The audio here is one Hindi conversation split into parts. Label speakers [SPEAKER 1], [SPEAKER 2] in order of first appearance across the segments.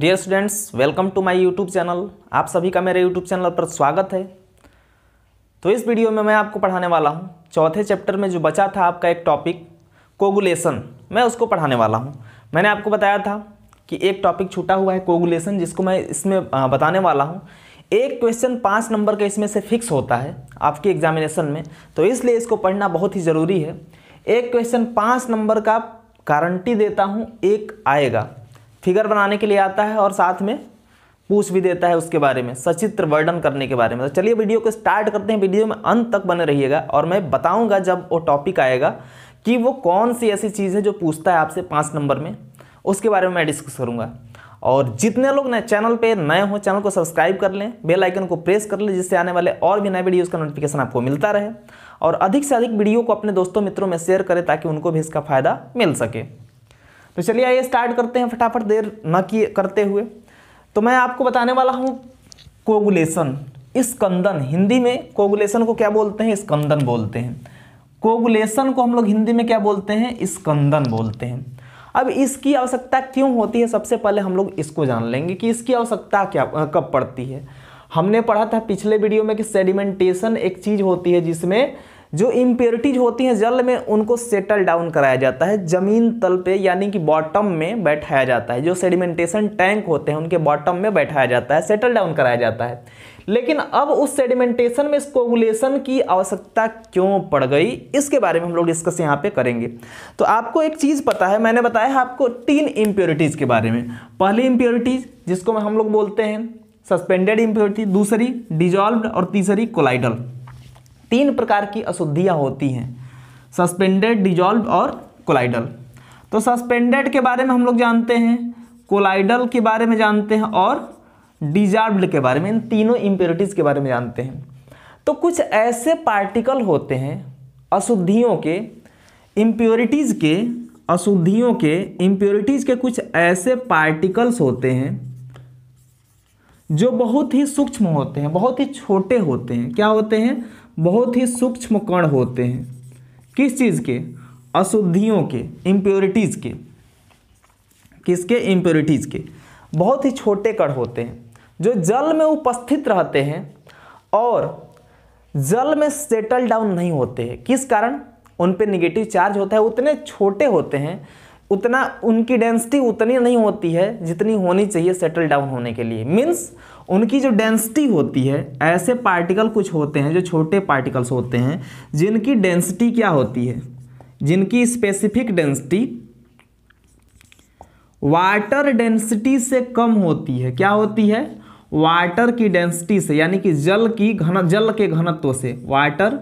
[SPEAKER 1] dear students welcome to my YouTube channel आप सभी का मेरे यूट्यूब चैनल पर स्वागत है तो इस वीडियो में मैं आपको पढ़ाने वाला हूँ चौथे चैप्टर में जो बचा था आपका एक टॉपिक कोगुलेशन मैं उसको पढ़ाने वाला हूँ मैंने आपको बताया था कि एक टॉपिक छूटा हुआ है कोगुलेशन जिसको मैं इसमें बताने वाला हूँ एक क्वेश्चन पाँच नंबर का इसमें से फिक्स होता है आपके एग्जामिनेशन में तो इसलिए इसको पढ़ना बहुत ही ज़रूरी है एक क्वेश्चन पाँच नंबर का गारंटी देता हूँ एक आएगा फिगर बनाने के लिए आता है और साथ में पूछ भी देता है उसके बारे में सचित्र वर्णन करने के बारे में तो चलिए वीडियो को स्टार्ट करते हैं वीडियो में अंत तक बने रहिएगा और मैं बताऊंगा जब वो टॉपिक आएगा कि वो कौन सी ऐसी चीज़ है जो पूछता है आपसे पाँच नंबर में उसके बारे में मैं डिस्कस करूँगा और जितने लोग नए चैनल पर नए हों चैनल को सब्सक्राइब कर लें बेलाइकन को प्रेस कर लें जिससे आने वाले और भी नए वीडियोज़ का नोटिफिकेशन आपको मिलता रहे और अधिक से अधिक वीडियो को अपने दोस्तों मित्रों में शेयर करें ताकि उनको भी इसका फ़ायदा मिल सके तो चलिए आइए स्टार्ट करते हैं फटाफट देर न किए करते हुए तो मैं आपको बताने वाला हूँ कोगुलेशन स्कंदन हिंदी में कोगुलेशन को क्या बोलते हैं स्कंदन बोलते हैं कोगुलेशन को हम लोग हिंदी में क्या बोलते हैं स्कंदन बोलते हैं अब इसकी आवश्यकता क्यों होती है सबसे पहले हम लोग इसको जान लेंगे कि इसकी आवश्यकता क्या कब पड़ती है हमने पढ़ा था पिछले वीडियो में कि सेडिमेंटेशन एक चीज़ होती है जिसमें जो इम्प्योरिटीज होती हैं जल में उनको सेटल डाउन कराया जाता है जमीन तल पे यानी कि बॉटम में बैठाया जाता है जो सेडिमेंटेशन टैंक होते हैं उनके बॉटम में बैठाया जाता है सेटल डाउन कराया जाता है लेकिन अब उस सेडिमेंटेशन में स्कोगुलेशन की आवश्यकता क्यों पड़ गई इसके बारे में हम लोग डिस्कस यहाँ पे करेंगे तो आपको एक चीज़ पता है मैंने बताया आपको तीन इम्प्योरिटीज़ के बारे में पहली इम्प्योरिटीज़ जिसको हम लोग बोलते हैं सस्पेंडेड इम्प्योरिटी दूसरी डिजॉल्व और तीसरी कोलाइडल तीन प्रकार की अशुद्धियाँ होती हैं सस्पेंडेड डिजॉल्व और कोलाइडल तो सस्पेंडेड के बारे में हम लोग जानते हैं कोलाइडल के बारे में जानते हैं और डिजॉल्व्ड के बारे में इन तीनों इम्प्योरिटीज़ के बारे में जानते हैं तो कुछ ऐसे पार्टिकल होते हैं अशुद्धियों के इम्प्योरिटीज़ के अशुद्धियों के इम्प्योरिटीज़ के कुछ ऐसे पार्टिकल्स होते हैं जो बहुत ही सूक्ष्म होते हैं बहुत ही छोटे होते हैं क्या होते हैं बहुत ही सूक्ष्म कण होते हैं किस चीज़ के अशुद्धियों के इम्प्योरिटीज़ के किसके इम्प्योरिटीज़ के बहुत ही छोटे कण होते हैं जो जल में उपस्थित रहते हैं और जल में सेटल डाउन नहीं होते हैं किस कारण उन पर निगेटिव चार्ज होता है उतने छोटे होते हैं उतना उनकी डेंसिटी उतनी नहीं होती है जितनी होनी चाहिए सेटल डाउन होने के लिए मीन्स उनकी जो डेंसिटी होती है ऐसे पार्टिकल कुछ होते हैं जो छोटे पार्टिकल्स होते हैं जिनकी डेंसिटी क्या होती है जिनकी स्पेसिफिक डेंसिटी वाटर डेंसिटी से कम होती है क्या होती है वाटर की डेंसिटी से यानी कि जल की घन जल के घनत्व से वाटर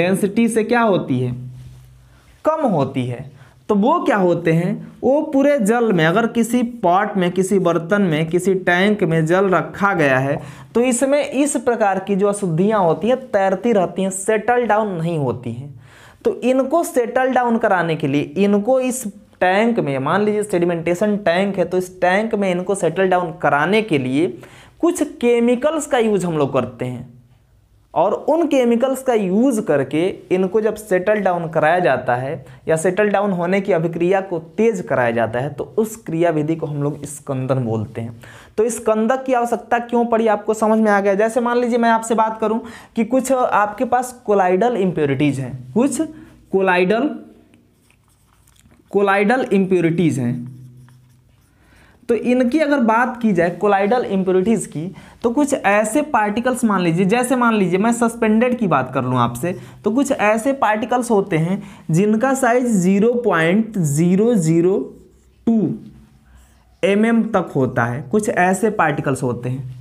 [SPEAKER 1] डेंसिटी से क्या होती है कम होती है तो वो क्या होते हैं वो पूरे जल में अगर किसी पॉट में किसी बर्तन में किसी टैंक में जल रखा गया है तो इसमें इस प्रकार की जो अशुद्धियाँ होती हैं तैरती रहती हैं सेटल डाउन नहीं होती हैं तो इनको सेटल डाउन कराने के लिए इनको इस टैंक में मान लीजिए सेडिमेंटेशन टैंक है तो इस टैंक में इनको सेटल डाउन कराने के लिए कुछ केमिकल्स का यूज हम लोग करते हैं और उन केमिकल्स का यूज़ करके इनको जब सेटल डाउन कराया जाता है या सेटल डाउन होने की अभिक्रिया को तेज कराया जाता है तो उस क्रियाविधि को हम लोग स्कंदन बोलते हैं तो स्कंदक की आवश्यकता क्यों पड़ी आपको समझ में आ गया जैसे मान लीजिए मैं आपसे बात करूं कि कुछ आपके पास कोलाइडल इम्प्योरिटीज़ हैं कुछ कोलाइडल कोलाइडल इम्प्योरिटीज़ हैं तो इनकी अगर बात की जाए कोलाइडल इम्प्योरिटीज़ की तो कुछ ऐसे पार्टिकल्स मान लीजिए जैसे मान लीजिए मैं सस्पेंडेड की बात कर लूँ आपसे तो कुछ ऐसे पार्टिकल्स होते हैं जिनका size zero point zero zero two M M तक होता है कुछ ऐसे पार्टिकल्स होते हैं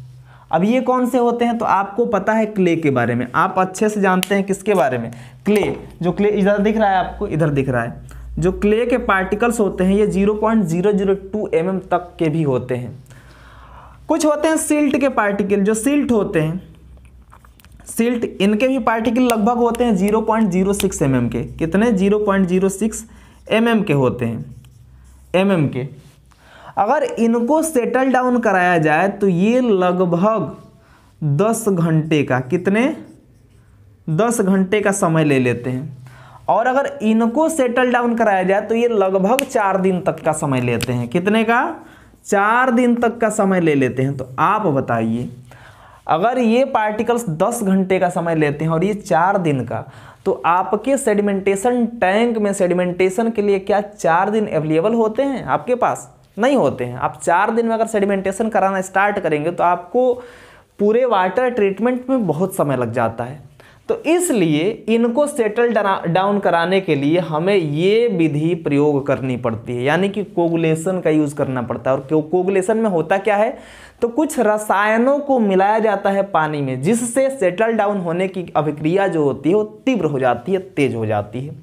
[SPEAKER 1] अब ये कौन से होते हैं तो आपको पता है क्ले के बारे में आप अच्छे से जानते हैं किसके बारे में क्ले जो क्ले इधर दिख रहा है आपको इधर दिख रहा है जो क्ले के पार्टिकल्स होते हैं ये 0.002 mm तक के भी होते हैं कुछ होते हैं सिल्ट के पार्टिकल जो सिल्ट होते हैं सिल्ट इनके भी पार्टिकल लगभग होते हैं 0.06 पॉइंट mm के कितने 0.06 पॉइंट mm के होते हैं एम mm के अगर इनको सेटल डाउन कराया जाए तो ये लगभग 10 घंटे का कितने 10 घंटे का समय ले लेते हैं और अगर इनको सेटल डाउन कराया जाए तो ये लगभग चार दिन तक का समय लेते हैं कितने का चार दिन तक का समय ले लेते हैं तो आप बताइए अगर ये पार्टिकल्स 10 घंटे का समय लेते हैं और ये चार दिन का तो आपके सेडिमेंटेशन टैंक में सेडिमेंटेशन के लिए क्या चार दिन अवेलेबल होते हैं आपके पास नहीं होते हैं आप चार दिन में अगर सेडिमेंटेशन कराना स्टार्ट करेंगे तो आपको पूरे वाटर ट्रीटमेंट में बहुत समय लग जाता है तो इसलिए इनको सेटल डाउन कराने के लिए हमें ये विधि प्रयोग करनी पड़ती है यानी कि कोगुलेशन का यूज़ करना पड़ता है और क्यों कोगुलेशन में होता क्या है तो कुछ रसायनों को मिलाया जाता है पानी में जिससे सेटल डाउन होने की अभिक्रिया जो होती है वो तीव्र हो जाती है तेज हो जाती है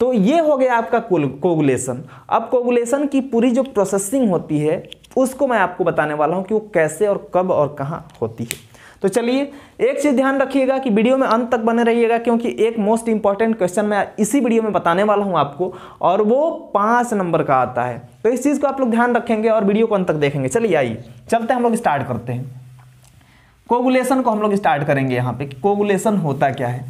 [SPEAKER 1] तो ये हो गया आपका कोगुलेशन अब कोगुलेशन की पूरी जो प्रोसेसिंग होती है उसको मैं आपको बताने वाला हूँ कि वो कैसे और कब और कहाँ होती है तो चलिए एक चीज़ ध्यान रखिएगा कि वीडियो में अंत तक बने रहिएगा क्योंकि एक मोस्ट इंपॉर्टेंट क्वेश्चन मैं इसी वीडियो में बताने वाला हूं आपको और वो पांच नंबर का आता है तो इस चीज़ को आप लोग ध्यान रखेंगे और वीडियो को अंत तक देखेंगे चलिए आइए चलते हम लोग स्टार्ट करते हैं कोगुलेशन को हम लोग स्टार्ट करेंगे यहाँ पे कोगुलेशन होता क्या है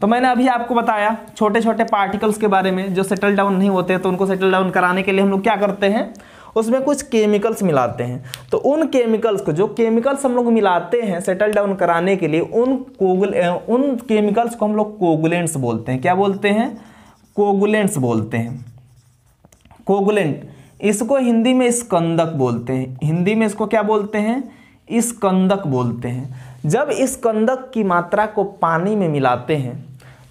[SPEAKER 1] तो मैंने अभी आपको बताया छोटे छोटे पार्टिकल्स के बारे में जो सेटल डाउन नहीं होते तो उनको सेटल डाउन कराने के लिए हम लोग क्या करते हैं उसमें कुछ केमिकल्स मिलाते हैं तो उन केमिकल्स को जो केमिकल्स हम लोग मिलाते हैं सेटल डाउन कराने के लिए उन कोगुल उन केमिकल्स को हम लोग कोगुलेंट्स बोलते हैं क्या बोलते हैं कोगुलेंट्स बोलते हैं कोगुलेंट इसको हिंदी में स्कंदक बोलते हैं हिंदी में इसको क्या बोलते हैं स्कंदक बोलते हैं जब स्कंदक की मात्रा को पानी में मिलाते हैं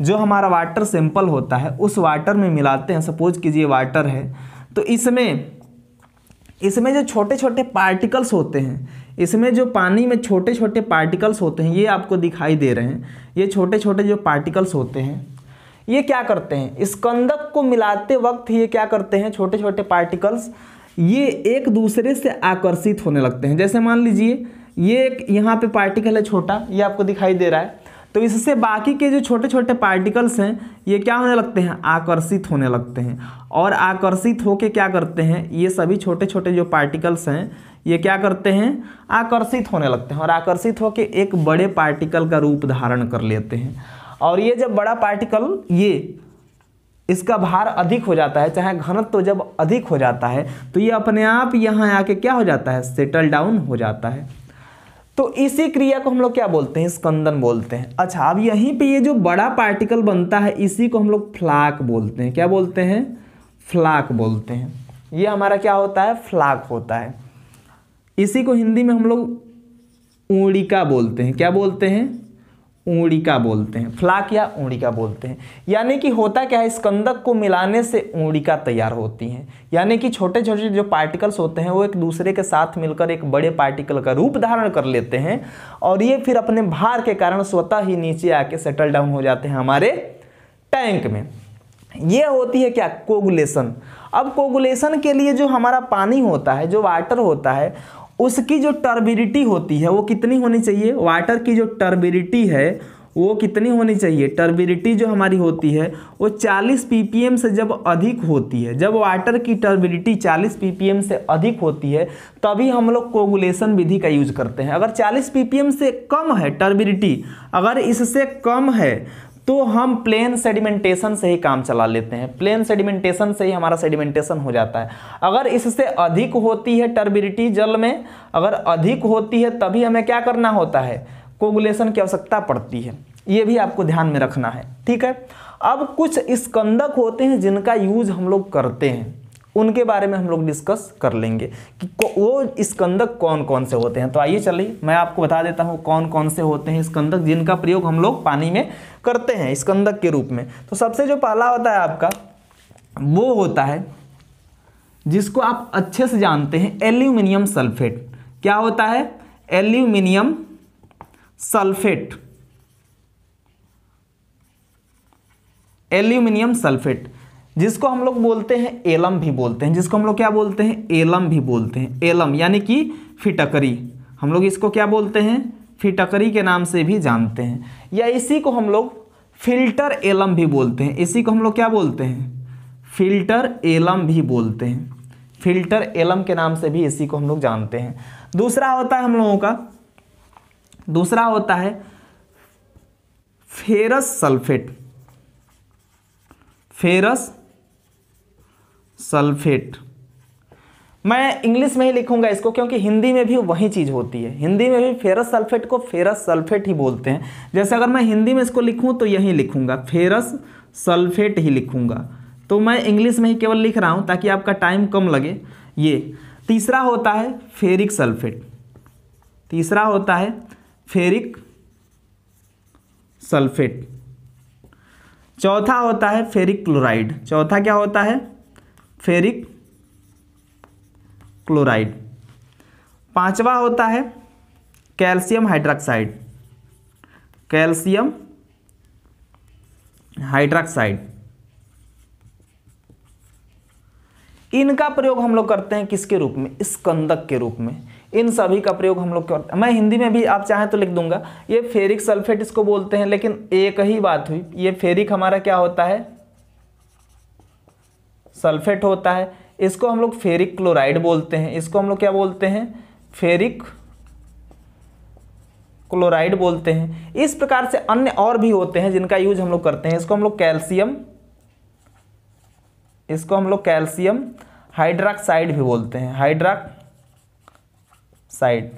[SPEAKER 1] जो हमारा वाटर सैंपल होता है उस वाटर में मिलाते हैं सपोज कीजिए वाटर है तो इसमें इसमें जो छोटे छोटे पार्टिकल्स होते हैं इसमें जो पानी में छोटे छोटे पार्टिकल्स होते हैं ये आपको दिखाई दे रहे हैं ये छोटे छोटे जो पार्टिकल्स होते हैं ये क्या करते हैं स्कंदक को मिलाते वक्त ये क्या करते हैं छोटे छोटे पार्टिकल्स ये एक दूसरे से आकर्षित होने लगते हैं जैसे मान लीजिए ये एक यहाँ पे पार्टिकल है छोटा ये आपको दिखाई दे रहा है तो इससे बाकी के जो छोटे छोटे पार्टिकल्स हैं ये क्या होने लगते हैं आकर्षित होने लगते हैं और आकर्षित होके क्या करते हैं ये सभी छोटे छोटे जो पार्टिकल्स हैं ये क्या करते हैं आकर्षित होने लगते हैं और आकर्षित होके एक बड़े पार्टिकल का रूप धारण कर लेते हैं और ये जब बड़ा पार्टिकल ये इसका भार अधिक हो जाता है चाहे घनत्व तो जब अधिक हो जाता है तो ये अपने आप यहाँ आके क्या हो जाता है सेटल डाउन हो जाता है तो इसी क्रिया को हम लोग क्या बोलते हैं स्कंदन बोलते हैं अच्छा अब यहीं पे ये जो बड़ा पार्टिकल बनता है इसी को हम लोग फ्लाक बोलते हैं क्या बोलते हैं फ्लाक बोलते हैं ये हमारा क्या होता है फ्लाक होता है इसी को हिंदी में हम लोग उड़ीका बोलते हैं क्या बोलते हैं ऊड़िका बोलते हैं फ्लाक या ऊड़िका बोलते हैं यानी कि होता क्या है स्कंदक को मिलाने से ऊड़िका तैयार होती हैं यानी कि छोटे छोटे जो पार्टिकल्स होते हैं वो एक दूसरे के साथ मिलकर एक बड़े पार्टिकल का रूप धारण कर लेते हैं और ये फिर अपने भार के कारण स्वतः ही नीचे आके सेटल डाउन हो जाते हैं हमारे टैंक में ये होती है क्या कोगुलेशन अब कोगुलेशन के लिए जो हमारा पानी होता है जो वाटर होता है उसकी जो टर्बिडिटी होती है वो कितनी होनी चाहिए वाटर की जो टर्बिडिटी है वो कितनी होनी चाहिए टर्बिडिटी जो हमारी होती है वो 40 पीपीएम से जब अधिक होती है जब वाटर की टर्बिडिटी 40 पीपीएम से अधिक होती है तभी हम लोग कोगुलेशन विधि का यूज करते हैं अगर 40 पीपीएम से कम है टर्बिडिटी अगर इससे कम है तो हम प्लेन सेडिमेंटेशन से ही काम चला लेते हैं प्लेन सेडिमेंटेशन से ही हमारा सेडिमेंटेशन हो जाता है अगर इससे अधिक होती है टर्बिडिटी जल में अगर अधिक होती है तभी हमें क्या करना होता है कोगुलेशन की आवश्यकता पड़ती है ये भी आपको ध्यान में रखना है ठीक है अब कुछ स्कंदक होते हैं जिनका यूज हम लोग करते हैं उनके बारे में हम लोग डिस्कस कर लेंगे कि वो स्कंदक कौन कौन से होते हैं तो आइए चलिए मैं आपको बता देता हूँ कौन कौन से होते हैं स्कंदक जिनका प्रयोग हम लोग पानी में करते हैं स्कंदक के रूप में तो सबसे जो पहला होता है आपका वो होता है जिसको आप अच्छे से जानते हैं एल्यूमिनियम सल्फेट क्या होता है एल्यूमिनियम सल्फेट एल्यूमिनियम सल्फेट जिसको हम लोग बोलते हैं एलम भी बोलते हैं जिसको हम लोग क्या बोलते हैं एलम भी बोलते हैं एलम यानी कि फिटकरी हम लोग इसको क्या बोलते हैं फिटकरी के नाम से भी जानते हैं या इसी को हम लोग फिल्टर एलम भी बोलते हैं इसी को हम लोग क्या बोलते हैं फिल्टर एलम भी बोलते हैं फिल्टर एलम के नाम से भी इसी को हम लोग जानते हैं दूसरा होता है हम लोगों का दूसरा होता है फेरस सल्फेट फेरस सल्फेट मैं इंग्लिश में ही लिखूंगा इसको क्योंकि हिंदी में भी वही चीज़ होती है हिंदी में भी फेरस सल्फेट को फेरस सल्फेट ही बोलते हैं जैसे अगर मैं हिंदी में इसको लिखूं तो यही लिखूंगा फेरस सल्फेट ही लिखूंगा तो मैं इंग्लिश में ही केवल लिख रहा हूं ताकि आपका टाइम कम लगे ये तीसरा होता है फेरिक सल्फेट तीसरा होता है फेरिक सल्फेट चौथा होता है फेरिक क्लोराइड चौथा क्या होता है फेरिक क्लोराइड पांचवा होता है कैल्शियम हाइड्रोक्साइड कैल्शियम हाइड्रोक्साइड इनका प्रयोग हम लोग करते हैं किसके रूप में स्कंदक के रूप में इन सभी का प्रयोग हम लोग करते हैं मैं हिंदी में भी आप चाहें तो लिख दूंगा ये फेरिक सल्फेट इसको बोलते हैं लेकिन एक ही बात हुई ये फेरिक हमारा क्या होता है सल्फेट होता है इसको हम लोग फेरिक क्लोराइड बोलते हैं इसको हम लोग क्या बोलते हैं फेरिक क्लोराइड बोलते हैं इस प्रकार से अन्य और भी होते हैं जिनका यूज हम लोग करते हैं इसको हम लोग कैल्शियम इसको हम लोग कैल्शियम हाइड्राक्साइड भी बोलते हैं हाइड्राक्साइड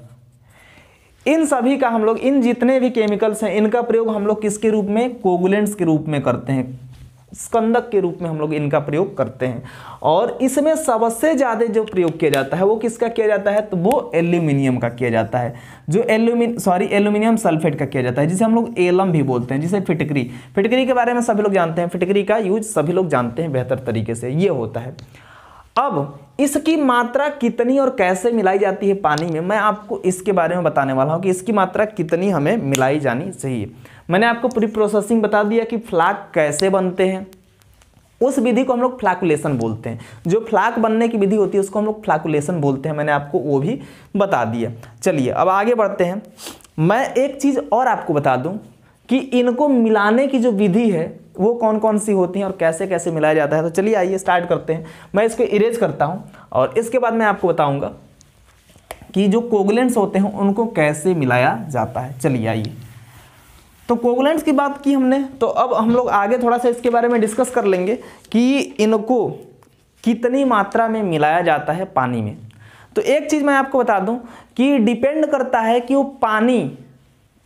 [SPEAKER 1] इन सभी का हम लोग इन जितने भी केमिकल्स हैं इनका प्रयोग हम लोग किसके रूप में कोगुलेंट्स के रूप में करते हैं स्कंदक के रूप में हम लोग इनका प्रयोग करते हैं और इसमें सबसे ज़्यादा जो प्रयोग किया जाता है वो किसका किया जाता है तो वो एल्यूमिनियम का किया जाता है जो एल्यूमिन सॉरी एल्यूमिनियम सल्फेट का किया जाता है जिसे हम लोग एलम भी बोलते हैं जिसे फिटकरी फिटकरी के बारे में सभी लोग जानते हैं फिटकरी का यूज सभी लोग जानते हैं बेहतर तरीके से ये होता है अब इसकी मात्रा कितनी और कैसे मिलाई जाती है पानी में मैं आपको इसके बारे में बताने वाला हूँ कि इसकी मात्रा कितनी हमें मिलाई जानी चाहिए मैंने आपको प्री प्रोसेसिंग बता दिया कि फ्लाक कैसे बनते हैं उस विधि को हम लोग फ्लैकुलेशन बोलते हैं जो फ्लाक बनने की विधि होती है उसको हम लोग फ्लैकुलेशन बोलते हैं मैंने आपको वो भी बता दिया चलिए अब आगे बढ़ते हैं मैं एक चीज़ और आपको बता दूं कि इनको मिलाने की जो विधि है वो कौन कौन सी होती है और कैसे कैसे मिलाया जाता है तो चलिए आइए स्टार्ट करते हैं मैं इसको इरेज करता हूँ और इसके बाद मैं आपको बताऊँगा कि जो कोगलेंट्स होते हैं उनको कैसे मिलाया जाता है चलिए आइए तो कोगुलेंट्स की बात की हमने तो अब हम लोग आगे थोड़ा सा इसके बारे में डिस्कस कर लेंगे कि इनको कितनी मात्रा में मिलाया जाता है पानी में तो एक चीज़ मैं आपको बता दूं कि डिपेंड करता है कि वो पानी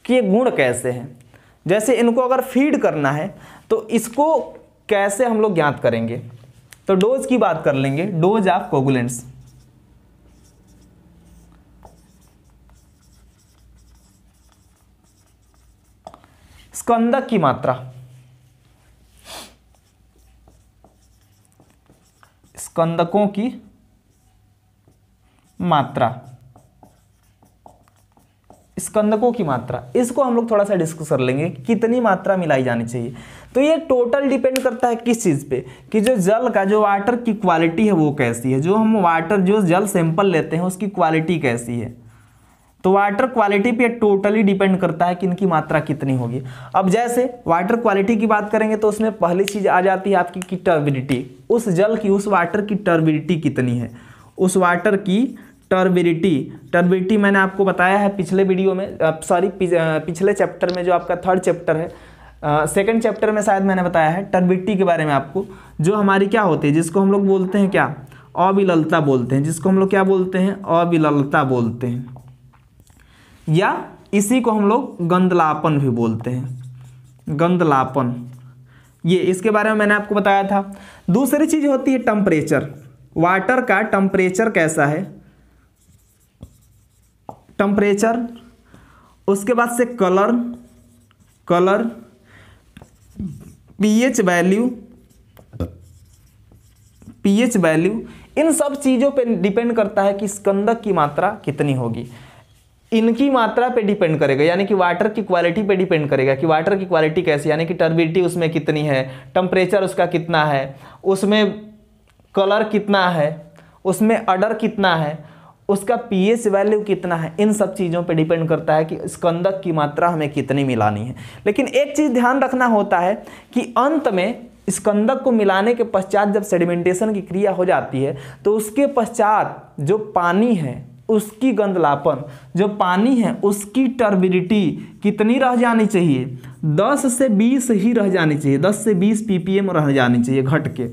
[SPEAKER 1] के गुण कैसे हैं जैसे इनको अगर फीड करना है तो इसको कैसे हम लोग ज्ञात करेंगे तो डोज की बात कर लेंगे डोज ऑफ कोगुलेंट्स स्कंदक की मात्रा स्कंदकों की मात्रा स्कंदकों की मात्रा इसको हम लोग थोड़ा सा डिस्कस कर लेंगे कितनी मात्रा मिलाई जानी चाहिए तो ये टोटल डिपेंड करता है किस चीज़ पे कि जो जल का जो वाटर की क्वालिटी है वो कैसी है जो हम वाटर जो जल सैंपल लेते हैं उसकी क्वालिटी कैसी है तो वाटर क्वालिटी पे टोटली डिपेंड करता है कि इनकी मात्रा कितनी होगी अब जैसे वाटर क्वालिटी की बात करेंगे तो उसमें पहली चीज़ आ जाती है आपकी की टर्बिडिटी उस जल की उस वाटर की टर्बिडिटी कितनी है उस वाटर की टर्बिडिटी टर्बिडिटी मैंने आपको बताया है पिछले वीडियो में सॉरी पिछले चैप्टर में जो आपका थर्ड चैप्टर है सेकेंड चैप्टर में शायद मैंने बताया है टर्बिडिटी के बारे में आपको जो हमारी क्या होती है जिसको हम लोग बोलते हैं क्या अविललता बोलते हैं जिसको हम लोग क्या बोलते हैं अविललता बोलते हैं या इसी को हम लोग गंदलापन भी बोलते हैं गंदलापन ये इसके बारे में मैंने आपको बताया था दूसरी चीज़ होती है टम्परेचर वाटर का टम्परेचर कैसा है टम्परेचर उसके बाद से colour colour pH value pH value इन सब चीज़ों पे डिपेंड करता है कि स्कंदक की मात्रा कितनी होगी इनकी मात्रा पे डिपेंड करेगा यानी कि वाटर की क्वालिटी पे डिपेंड करेगा कि वाटर की क्वालिटी कैसी यानी कि टर्बिडिटी उसमें कितनी है टम्परेचर उसका कितना है उसमें कलर कितना है उसमें अडर कितना है उसका पीएच वैल्यू कितना है इन सब चीज़ों पे डिपेंड करता है कि स्कंदक की मात्रा हमें कितनी मिलानी है लेकिन एक चीज़ ध्यान रखना होता है कि अंत में स्कंदक को मिलाने के पश्चात जब सेडिमेंटेशन की क्रिया हो जाती है तो उसके पश्चात जो पानी है उसकी गंदलापन जो पानी है उसकी टर्बिडिटी कितनी रह जानी चाहिए 10 से 20 ही रह जानी चाहिए 10 से 20 पीपीएम रह जानी चाहिए घट के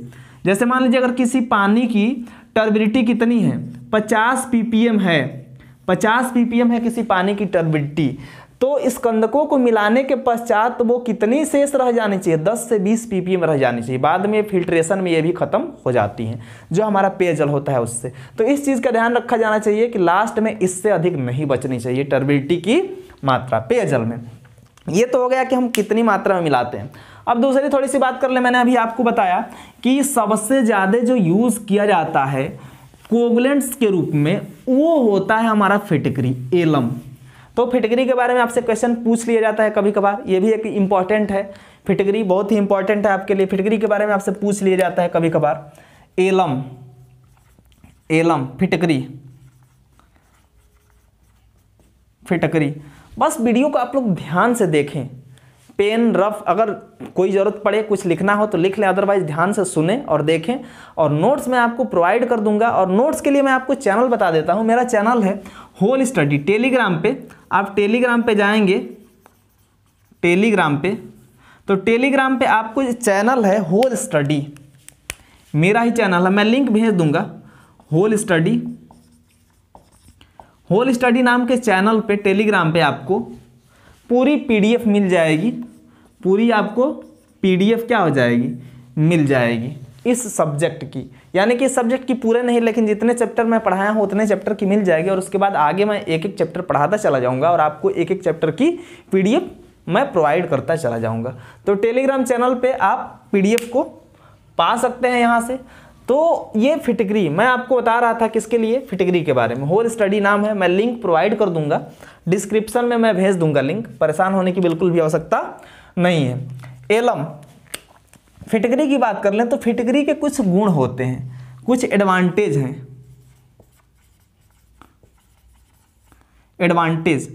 [SPEAKER 1] जैसे मान लीजिए अगर किसी पानी की टर्बिडिटी कितनी है 50 पीपीएम है 50 पीपीएम है किसी पानी की टर्बिडिटी तो स्कंदकों को मिलाने के पश्चात वो कितनी शेष रह जानी चाहिए 10 से 20 पी में रह जानी चाहिए बाद में फिल्ट्रेशन में ये भी ख़त्म हो जाती हैं जो हमारा पेयजल होता है उससे तो इस चीज़ का ध्यान रखा जाना चाहिए कि लास्ट में इससे अधिक नहीं बचनी चाहिए टर्बिलिटी की मात्रा पेयजल में ये तो हो गया कि हम कितनी मात्रा में मिलाते हैं अब दूसरी थोड़ी सी बात कर ले मैंने अभी आपको बताया कि सबसे ज़्यादा जो यूज़ किया जाता है कोगलेंट्स के रूप में वो होता है हमारा फिटकरी एलम तो फिटगरी के बारे में आपसे क्वेश्चन पूछ लिया जाता है कभी कभार ये भी एक इंपॉर्टेंट है फिटगरी बहुत ही इंपॉर्टेंट है आपके लिए फिटगरी के बारे में आपसे पूछ लिया जाता है कभी कभार एलम एलम फिटगरी फिटकरी बस वीडियो को आप लोग ध्यान से देखें पेन रफ अगर कोई ज़रूरत पड़े कुछ लिखना हो तो लिख लें अदरवाइज ध्यान से सुने और देखें और नोट्स मैं आपको प्रोवाइड कर दूंगा और नोट्स के लिए मैं आपको चैनल बता देता हूँ मेरा चैनल है होल स्टडी टेलीग्राम पे आप टेलीग्राम पे जाएंगे टेलीग्राम पे तो टेलीग्राम पे आपको चैनल है होल स्टडी मेरा ही चैनल है मैं लिंक भेज दूंगा होल स्टडी होल स्टडी नाम के चैनल पर टेलीग्राम पर आपको पूरी पीडीएफ मिल जाएगी पूरी आपको पीडीएफ क्या हो जाएगी मिल जाएगी इस सब्जेक्ट की यानी कि इस सब्जेक्ट की पूरे नहीं लेकिन जितने चैप्टर मैं पढ़ाया हूँ उतने चैप्टर की मिल जाएगी और उसके बाद आगे मैं एक एक चैप्टर पढ़ाता चला जाऊँगा और आपको एक एक चैप्टर की पी मैं प्रोवाइड करता चला जाऊँगा तो टेलीग्राम चैनल पर आप पी को पा सकते हैं यहाँ से तो ये फिटगरी मैं आपको बता रहा था किसके लिए फिटगरी के बारे में होल स्टडी नाम है मैं लिंक प्रोवाइड कर दूंगा डिस्क्रिप्शन में मैं भेज दूंगा लिंक परेशान होने की बिल्कुल भी आवश्यकता नहीं है एलम फिटकरी की बात कर लें तो फिटकरी के कुछ गुण होते हैं कुछ एडवांटेज हैं एडवांटेज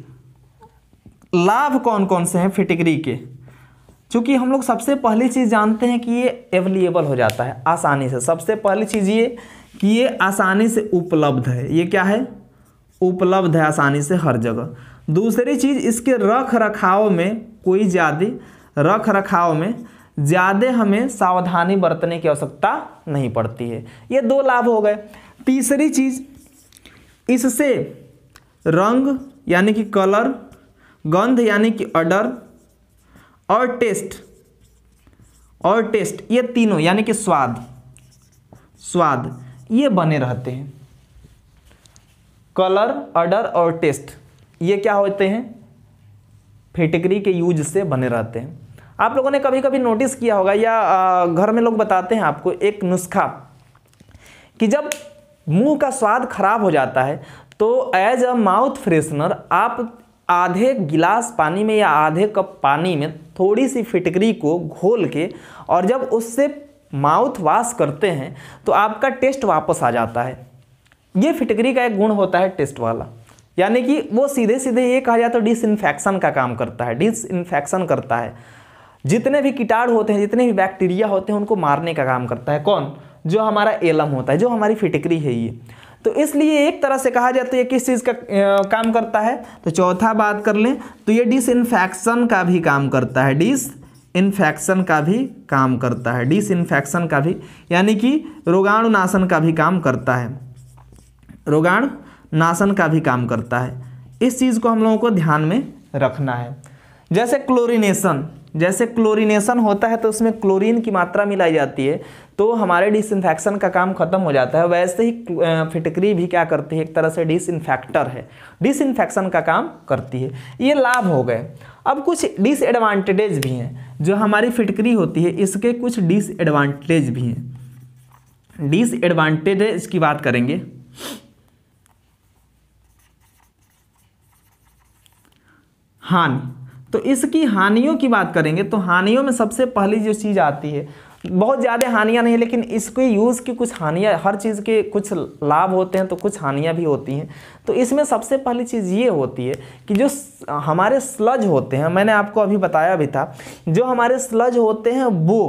[SPEAKER 1] लाभ कौन कौन से हैं फिटकरी के क्योंकि हम लोग सबसे पहली चीज़ जानते हैं कि ये अवेलेबल हो जाता है आसानी से सबसे पहली चीज़ ये कि ये आसानी से उपलब्ध है ये क्या है उपलब्ध है आसानी से हर जगह दूसरी चीज़ इसके रख रखाव में कोई ज़्यादा रख रखाव में ज़्यादा हमें सावधानी बरतने की आवश्यकता नहीं पड़ती है ये दो लाभ हो गए तीसरी चीज़ इससे रंग यानी कि कलर गंध यानी कि अडर और टेस्ट और टेस्ट ये तीनों यानी कि स्वाद स्वाद ये बने रहते हैं कलर अडर और टेस्ट ये क्या होते हैं फिटकरी के यूज से बने रहते हैं आप लोगों ने कभी कभी नोटिस किया होगा या घर में लोग बताते हैं आपको एक नुस्खा कि जब मुंह का स्वाद खराब हो जाता है तो एज अ माउथ फ्रेशनर आप आधे गिलास पानी में या आधे कप पानी में थोड़ी सी फिटकरी को घोल के और जब उससे माउथ वाश करते हैं तो आपका टेस्ट वापस आ जाता है ये फिटकरी का एक गुण होता है टेस्ट वाला यानी कि वो सीधे सीधे ये कहा जाए तो डिसइनफेक्शन का काम करता है डिसइनफेक्शन करता है जितने भी कीटाणु होते हैं जितने भी बैक्टीरिया होते हैं उनको मारने का काम करता है कौन जो हमारा एलम होता है जो हमारी फिटकरी है ये तो इसलिए एक तरह से कहा जाए तो ये किस चीज़ का काम करता है तो चौथा बात कर लें तो ये डिसइनफेक्शन का भी काम करता है डिस इन्फेक्शन का भी काम करता है डिस इन्फेक्शन का भी यानी कि रोगाणुनाशन का भी काम करता है रोगाणुनाशन का भी काम करता है इस चीज़ को हम लोगों को ध्यान में रखना है जैसे क्लोरिनेशन जैसे क्लोरीनेशन होता है तो उसमें क्लोरीन की मात्रा मिलाई जाती है तो हमारे डिसइन्फेक्शन का काम खत्म हो जाता है वैसे ही फिटकरी भी क्या करती है एक तरह से डिसइन्फेक्टर है डिसइन्फेक्शन का काम करती है ये लाभ हो गए अब कुछ डिसएडवांटेज भी हैं जो हमारी फिटकरी होती है इसके कुछ डिसएडवांटेज भी हैं डिसएडवांटेज इसकी बात करेंगे हानि तो इसकी हानियों की बात करेंगे तो हानियों में सबसे पहली जो चीज़ आती है बहुत ज़्यादा हानियाँ नहीं लेकिन इसके यूज़ की कुछ हानियाँ हर चीज़ के कुछ लाभ होते हैं तो कुछ हानियाँ भी होती हैं तो इसमें सबसे पहली चीज़ ये होती है कि जो हमारे स्लज होते हैं मैंने आपको अभी बताया भी था जो हमारे स्लज होते हैं वो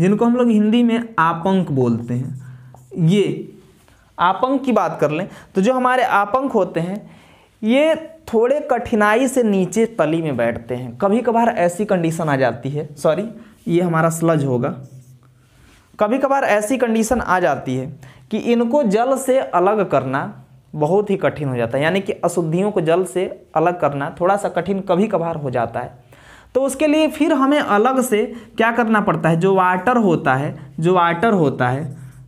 [SPEAKER 1] जिनको हम लोग हिंदी में आपंक बोलते हैं ये आपंक की बात कर लें तो जो हमारे आपंक होते हैं ये थोड़े कठिनाई से नीचे तली में बैठते हैं कभी कभार ऐसी कंडीशन आ जाती है सॉरी ये हमारा स्लज होगा कभी कभार ऐसी कंडीशन आ जाती है कि इनको जल से अलग करना बहुत ही कठिन हो जाता है यानी कि अशुद्धियों को जल से अलग करना थोड़ा सा कठिन कभी कभार हो जाता है तो उसके लिए फिर हमें अलग से क्या करना पड़ता है जो वाटर होता है जो वाटर होता है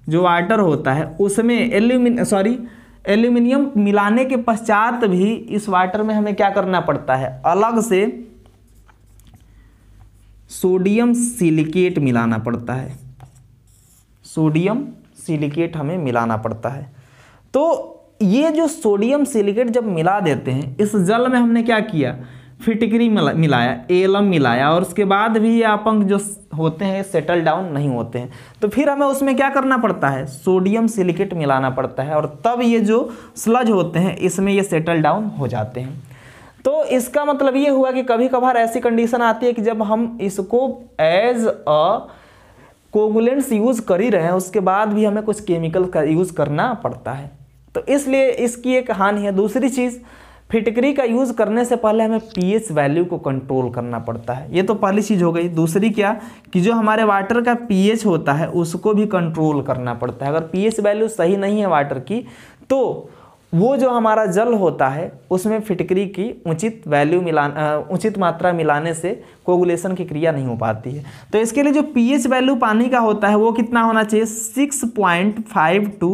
[SPEAKER 1] जो वाटर होता है उसमें एल्यूमिन सॉरी एल्यूमिनियम मिलाने के पश्चात भी इस वाटर में हमें क्या करना पड़ता है अलग से सोडियम सिलिकेट मिलाना पड़ता है सोडियम सिलिकेट हमें मिलाना पड़ता है तो ये जो सोडियम सिलिकेट जब मिला देते हैं इस जल में हमने क्या किया फिटकरी मिलाया एलम मिलाया और उसके बाद भी ये अपंग जो होते हैं सेटल डाउन नहीं होते हैं तो फिर हमें उसमें क्या करना पड़ता है सोडियम सिलिकेट मिलाना पड़ता है और तब ये जो स्लज होते हैं इसमें ये सेटल डाउन हो जाते हैं तो इसका मतलब ये हुआ कि कभी कभार ऐसी कंडीशन आती है कि जब हम इसको एज अ कोगुलेंट्स यूज़ कर ही रहे हैं उसके बाद भी हमें कुछ केमिकल का यूज़ करना पड़ता है तो इसलिए इसकी एक हानि है दूसरी चीज़ फिटकरी का यूज़ करने से पहले हमें पीएच वैल्यू को कंट्रोल करना पड़ता है ये तो पहली चीज़ हो गई दूसरी क्या कि जो हमारे वाटर का पीएच होता है उसको भी कंट्रोल करना पड़ता है अगर पीएच वैल्यू सही नहीं है वाटर की तो वो जो हमारा जल होता है उसमें फिटकरी की उचित वैल्यू मिला उचित मात्रा मिलाने से कोगुलेशन की क्रिया नहीं हो पाती है तो इसके लिए जो पी वैल्यू पानी का होता है वो कितना होना चाहिए six point five two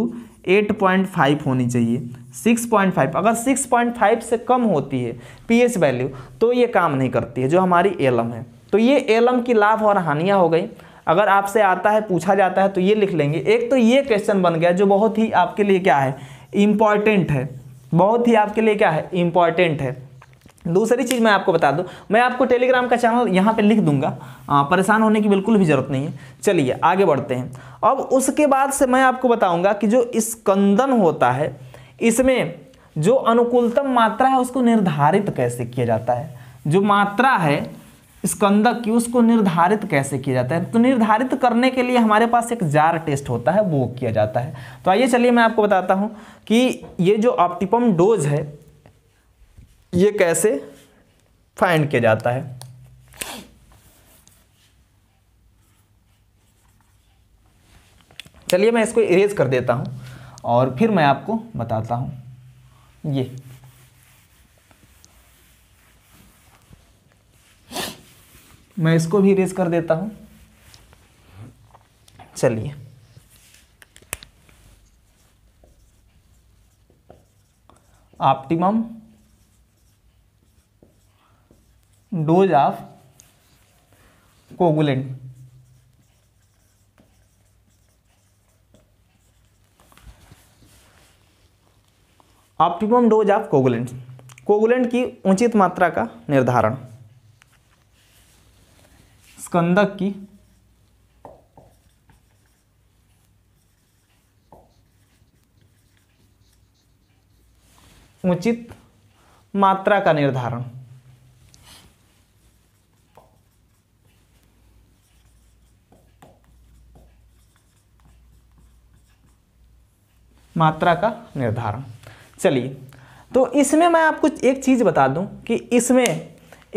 [SPEAKER 1] eight point five होनी चाहिए 6.5 अगर 6.5 से कम होती है पीएच वैल्यू तो ये काम नहीं करती है जो हमारी एलम है तो ये एलम की लाभ और हानियाँ हो गई अगर आपसे आता है पूछा जाता है तो ये लिख लेंगे एक तो ये क्वेश्चन बन गया जो बहुत ही आपके लिए क्या है इम्पॉर्टेंट है बहुत ही आपके लिए क्या है इम्पॉर्टेंट है दूसरी चीज़ मैं आपको बता दूं मैं आपको टेलीग्राम का चैनल यहाँ पे लिख दूंगा परेशान होने की बिल्कुल भी ज़रूरत नहीं है चलिए आगे बढ़ते हैं अब उसके बाद से मैं आपको बताऊंगा कि जो स्कंदन होता है इसमें जो अनुकूलतम मात्रा है उसको निर्धारित कैसे किया जाता है जो मात्रा है स्कंदक की उसको निर्धारित कैसे किया जाता है तो निर्धारित करने के लिए हमारे पास एक जार टेस्ट होता है वो किया जाता है तो आइए चलिए मैं आपको बताता हूँ कि ये जो ऑप्टिपम डोज है ये कैसे फाइंड किया जाता है चलिए मैं इसको इरेज कर देता हूँ और फिर मैं आपको बताता हूँ ये मैं इसको भी रेज कर देता हूँ चलिए optimum dose of coagulant optimum dose of coagulant coagulant की उचित मात्रा का निर्धारण स्कंदक की उचित मात्रा का निर्धारण मात्रा का निर्धारण चलिए तो इसमें मैं आपको एक चीज़ बता दूं कि इसमें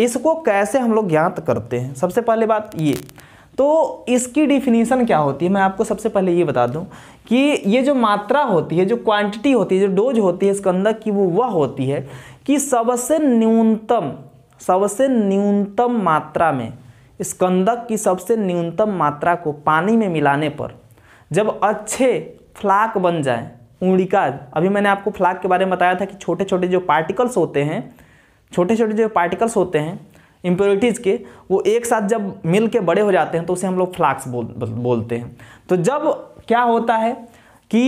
[SPEAKER 1] इसको कैसे हम लोग ज्ञात करते हैं सबसे पहले बात ये तो इसकी डिफिनीसन क्या होती है मैं आपको सबसे पहले ये बता दूं कि ये जो मात्रा होती है जो क्वांटिटी होती है जो डोज होती है इसके अंदर की वो वह होती है कि सबसे न्यूनतम सबसे न्यूनतम मात्रा में स्कंदक की सबसे न्यूनतम मात्रा को पानी में मिलाने पर जब अच्छे फ्लाक बन जाएं उंगलिका अभी मैंने आपको फ्लाग के बारे में बताया था कि छोटे छोटे जो पार्टिकल्स होते हैं छोटे छोटे जो पार्टिकल्स होते हैं इम्प्योरिटीज़ के वो एक साथ जब मिल के बड़े हो जाते हैं तो उसे हम लोग फ्लाक्स बोल बोलते हैं तो जब क्या होता है कि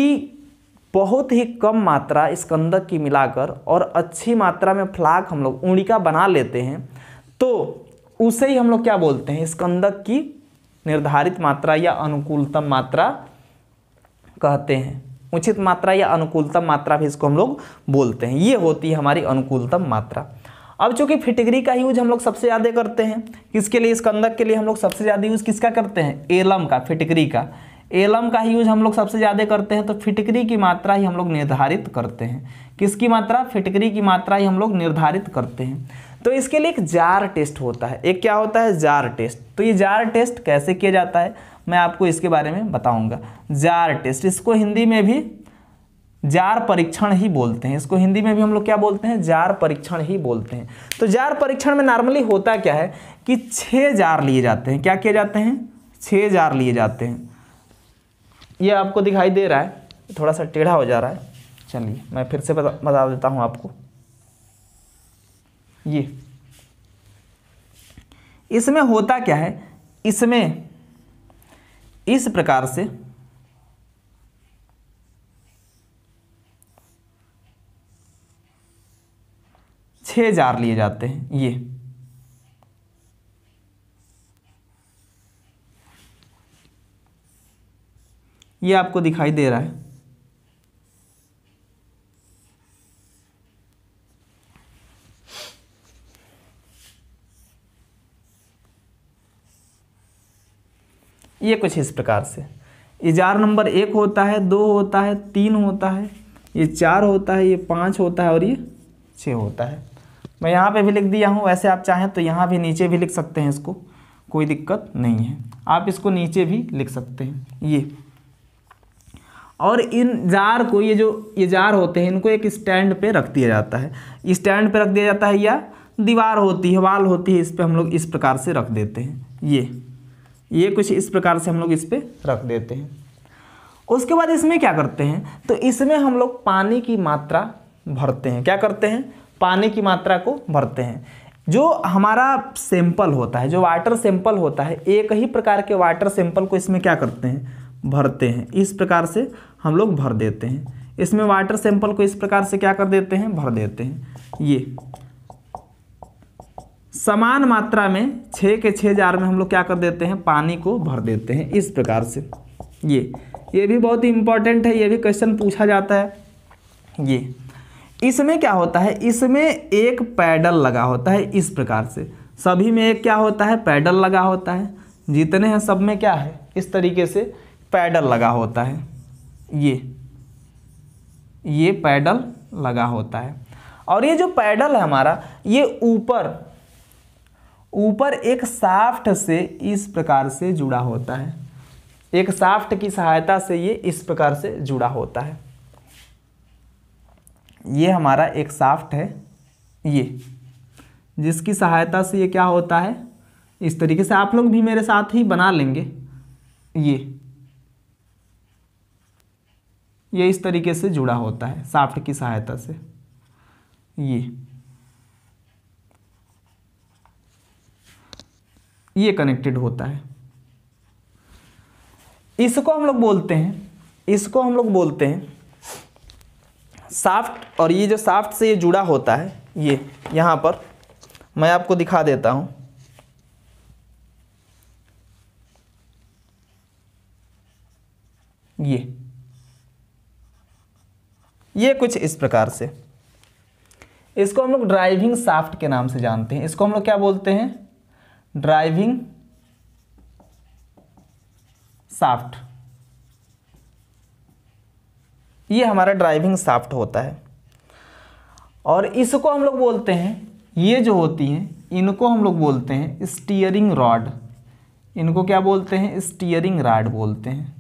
[SPEAKER 1] बहुत ही कम मात्रा इस कंदक की मिलाकर और अच्छी मात्रा में फ्लाक हम लोग उड़िका बना लेते हैं तो उसे ही हम लोग क्या बोलते हैं इस कंदक की निर्धारित मात्रा या अनुकूलतम मात्रा कहते हैं उचित मात्रा या अनुकूलतम मात्रा भी इसको हम लोग बोलते हैं ये होती है हमारी अनुकूलतम मात्रा अब चूंकि फिटकरी का यूज हम लोग सबसे ज़्यादा करते हैं किसके लिए स्कंदक के लिए हम लोग सबसे ज़्यादा यूज किसका करते हैं एलम का फिटकरी का एलम का ही यूज हम लोग सबसे ज़्यादा करते हैं तो फिटकरी की मात्रा ही हम लोग निर्धारित करते हैं किसकी मात्रा फिटकरी की मात्रा ही हम लोग निर्धारित करते हैं तो इसके लिए एक जार टेस्ट होता है एक क्या होता है जार टेस्ट तो ये जार टेस्ट कैसे किया जाता है मैं आपको इसके बारे में बताऊंगा जार टेस्ट इसको हिंदी में भी जार परीक्षण ही बोलते हैं इसको हिंदी में भी हम लोग क्या बोलते हैं जार परीक्षण ही बोलते हैं तो जार परीक्षण में नॉर्मली होता क्या है कि छः जार लिए जाते हैं क्या किए जाते हैं छः जार लिए जाते हैं ये आपको दिखाई दे रहा है थोड़ा सा टेढ़ा हो जा रहा है चलिए मैं फिर से बता, बता देता हूँ आपको ये इसमें होता क्या है इसमें इस प्रकार से छह जार लिए जाते हैं ये ये आपको दिखाई दे रहा है ये कुछ इस प्रकार से ये जार नंबर एक होता है दो होता है तीन होता है ये चार होता है ये पाँच होता है और ये छः होता है मैं यहाँ पे भी लिख दिया हूँ वैसे आप चाहें तो यहाँ भी नीचे भी लिख सकते हैं इसको कोई दिक्कत नहीं है आप इसको नीचे भी लिख सकते हैं ये और इन जार को ये जो ये जार होते हैं इनको एक स्टैंड पे रख दिया जाता है स्टैंड पे रख दिया जाता है या दीवार होती है वाल होती है इस पर हम लोग इस प्रकार से रख देते हैं ये ये कुछ इस प्रकार से हम लोग इस पर रख देते हैं उसके बाद इसमें क्या करते हैं तो इसमें हम लोग पानी की मात्रा भरते हैं क्या करते हैं पानी की मात्रा को भरते हैं जो हमारा सैंपल होता है जो वाटर सैंपल होता है एक ही प्रकार के वाटर सैंपल को इसमें क्या करते हैं भरते हैं इस प्रकार से हम लोग भर देते हैं इसमें वाटर सैंपल को इस प्रकार से क्या कर देते हैं भर देते हैं ये समान मात्रा में छः के छः जार में हम लोग क्या कर देते हैं पानी को भर देते हैं इस प्रकार से ये ये भी बहुत ही इम्पॉर्टेंट है ये भी क्वेश्चन पूछा जाता है ये इसमें क्या होता है इसमें एक पैडल लगा होता है इस प्रकार से सभी में एक क्या होता है पैडल लगा होता है जितने हैं सब में क्या है इस तरीके से पैडल लगा होता है ये ये पैडल लगा होता है और ये जो पैडल है हमारा ये ऊपर ऊपर एक साफ्ट से इस प्रकार से जुड़ा होता है एक साफ्ट की सहायता से ये इस प्रकार से जुड़ा होता है ये हमारा एक साफ्ट है ये जिसकी सहायता से ये क्या होता है इस तरीके से आप लोग भी मेरे साथ ही बना लेंगे ये ये इस तरीके से जुड़ा होता है साफ्ट की सहायता से ये ये कनेक्टेड होता है इसको हम लोग बोलते हैं इसको हम लोग बोलते हैं साफ्ट और ये जो साफ्ट से ये जुड़ा होता है ये यहाँ पर मैं आपको दिखा देता हूँ ये ये कुछ इस प्रकार से इसको हम लोग ड्राइविंग साफ्ट के नाम से जानते हैं इसको हम लोग क्या बोलते हैं ड्राइविंग साफ्ट ये हमारा ड्राइविंग साफ्ट होता है और इसको हम लोग बोलते हैं ये जो होती हैं इनको हम लोग बोलते हैं स्टीयरिंग रॉड इनको क्या बोलते हैं स्टीयरिंग राड बोलते हैं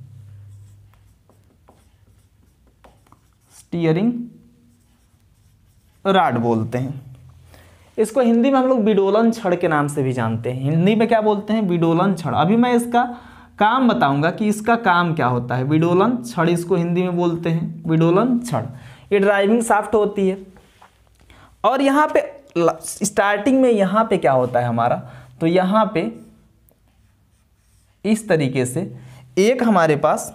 [SPEAKER 1] स्टीयरिंग राड बोलते हैं इसको हिंदी में हम लोग बिडोलन छड़ के नाम से भी जानते हैं हिंदी में क्या बोलते हैं बिडोलन छड़ अभी मैं इसका काम बताऊंगा कि इसका काम क्या होता है बिडोलन छड़ इसको हिंदी में बोलते हैं बिडोलन छड़ ये ड्राइविंग साफ्ट होती है और यहाँ पे स्टार्टिंग में यहाँ पे क्या होता है हमारा तो यहाँ पे इस तरीके से एक हमारे पास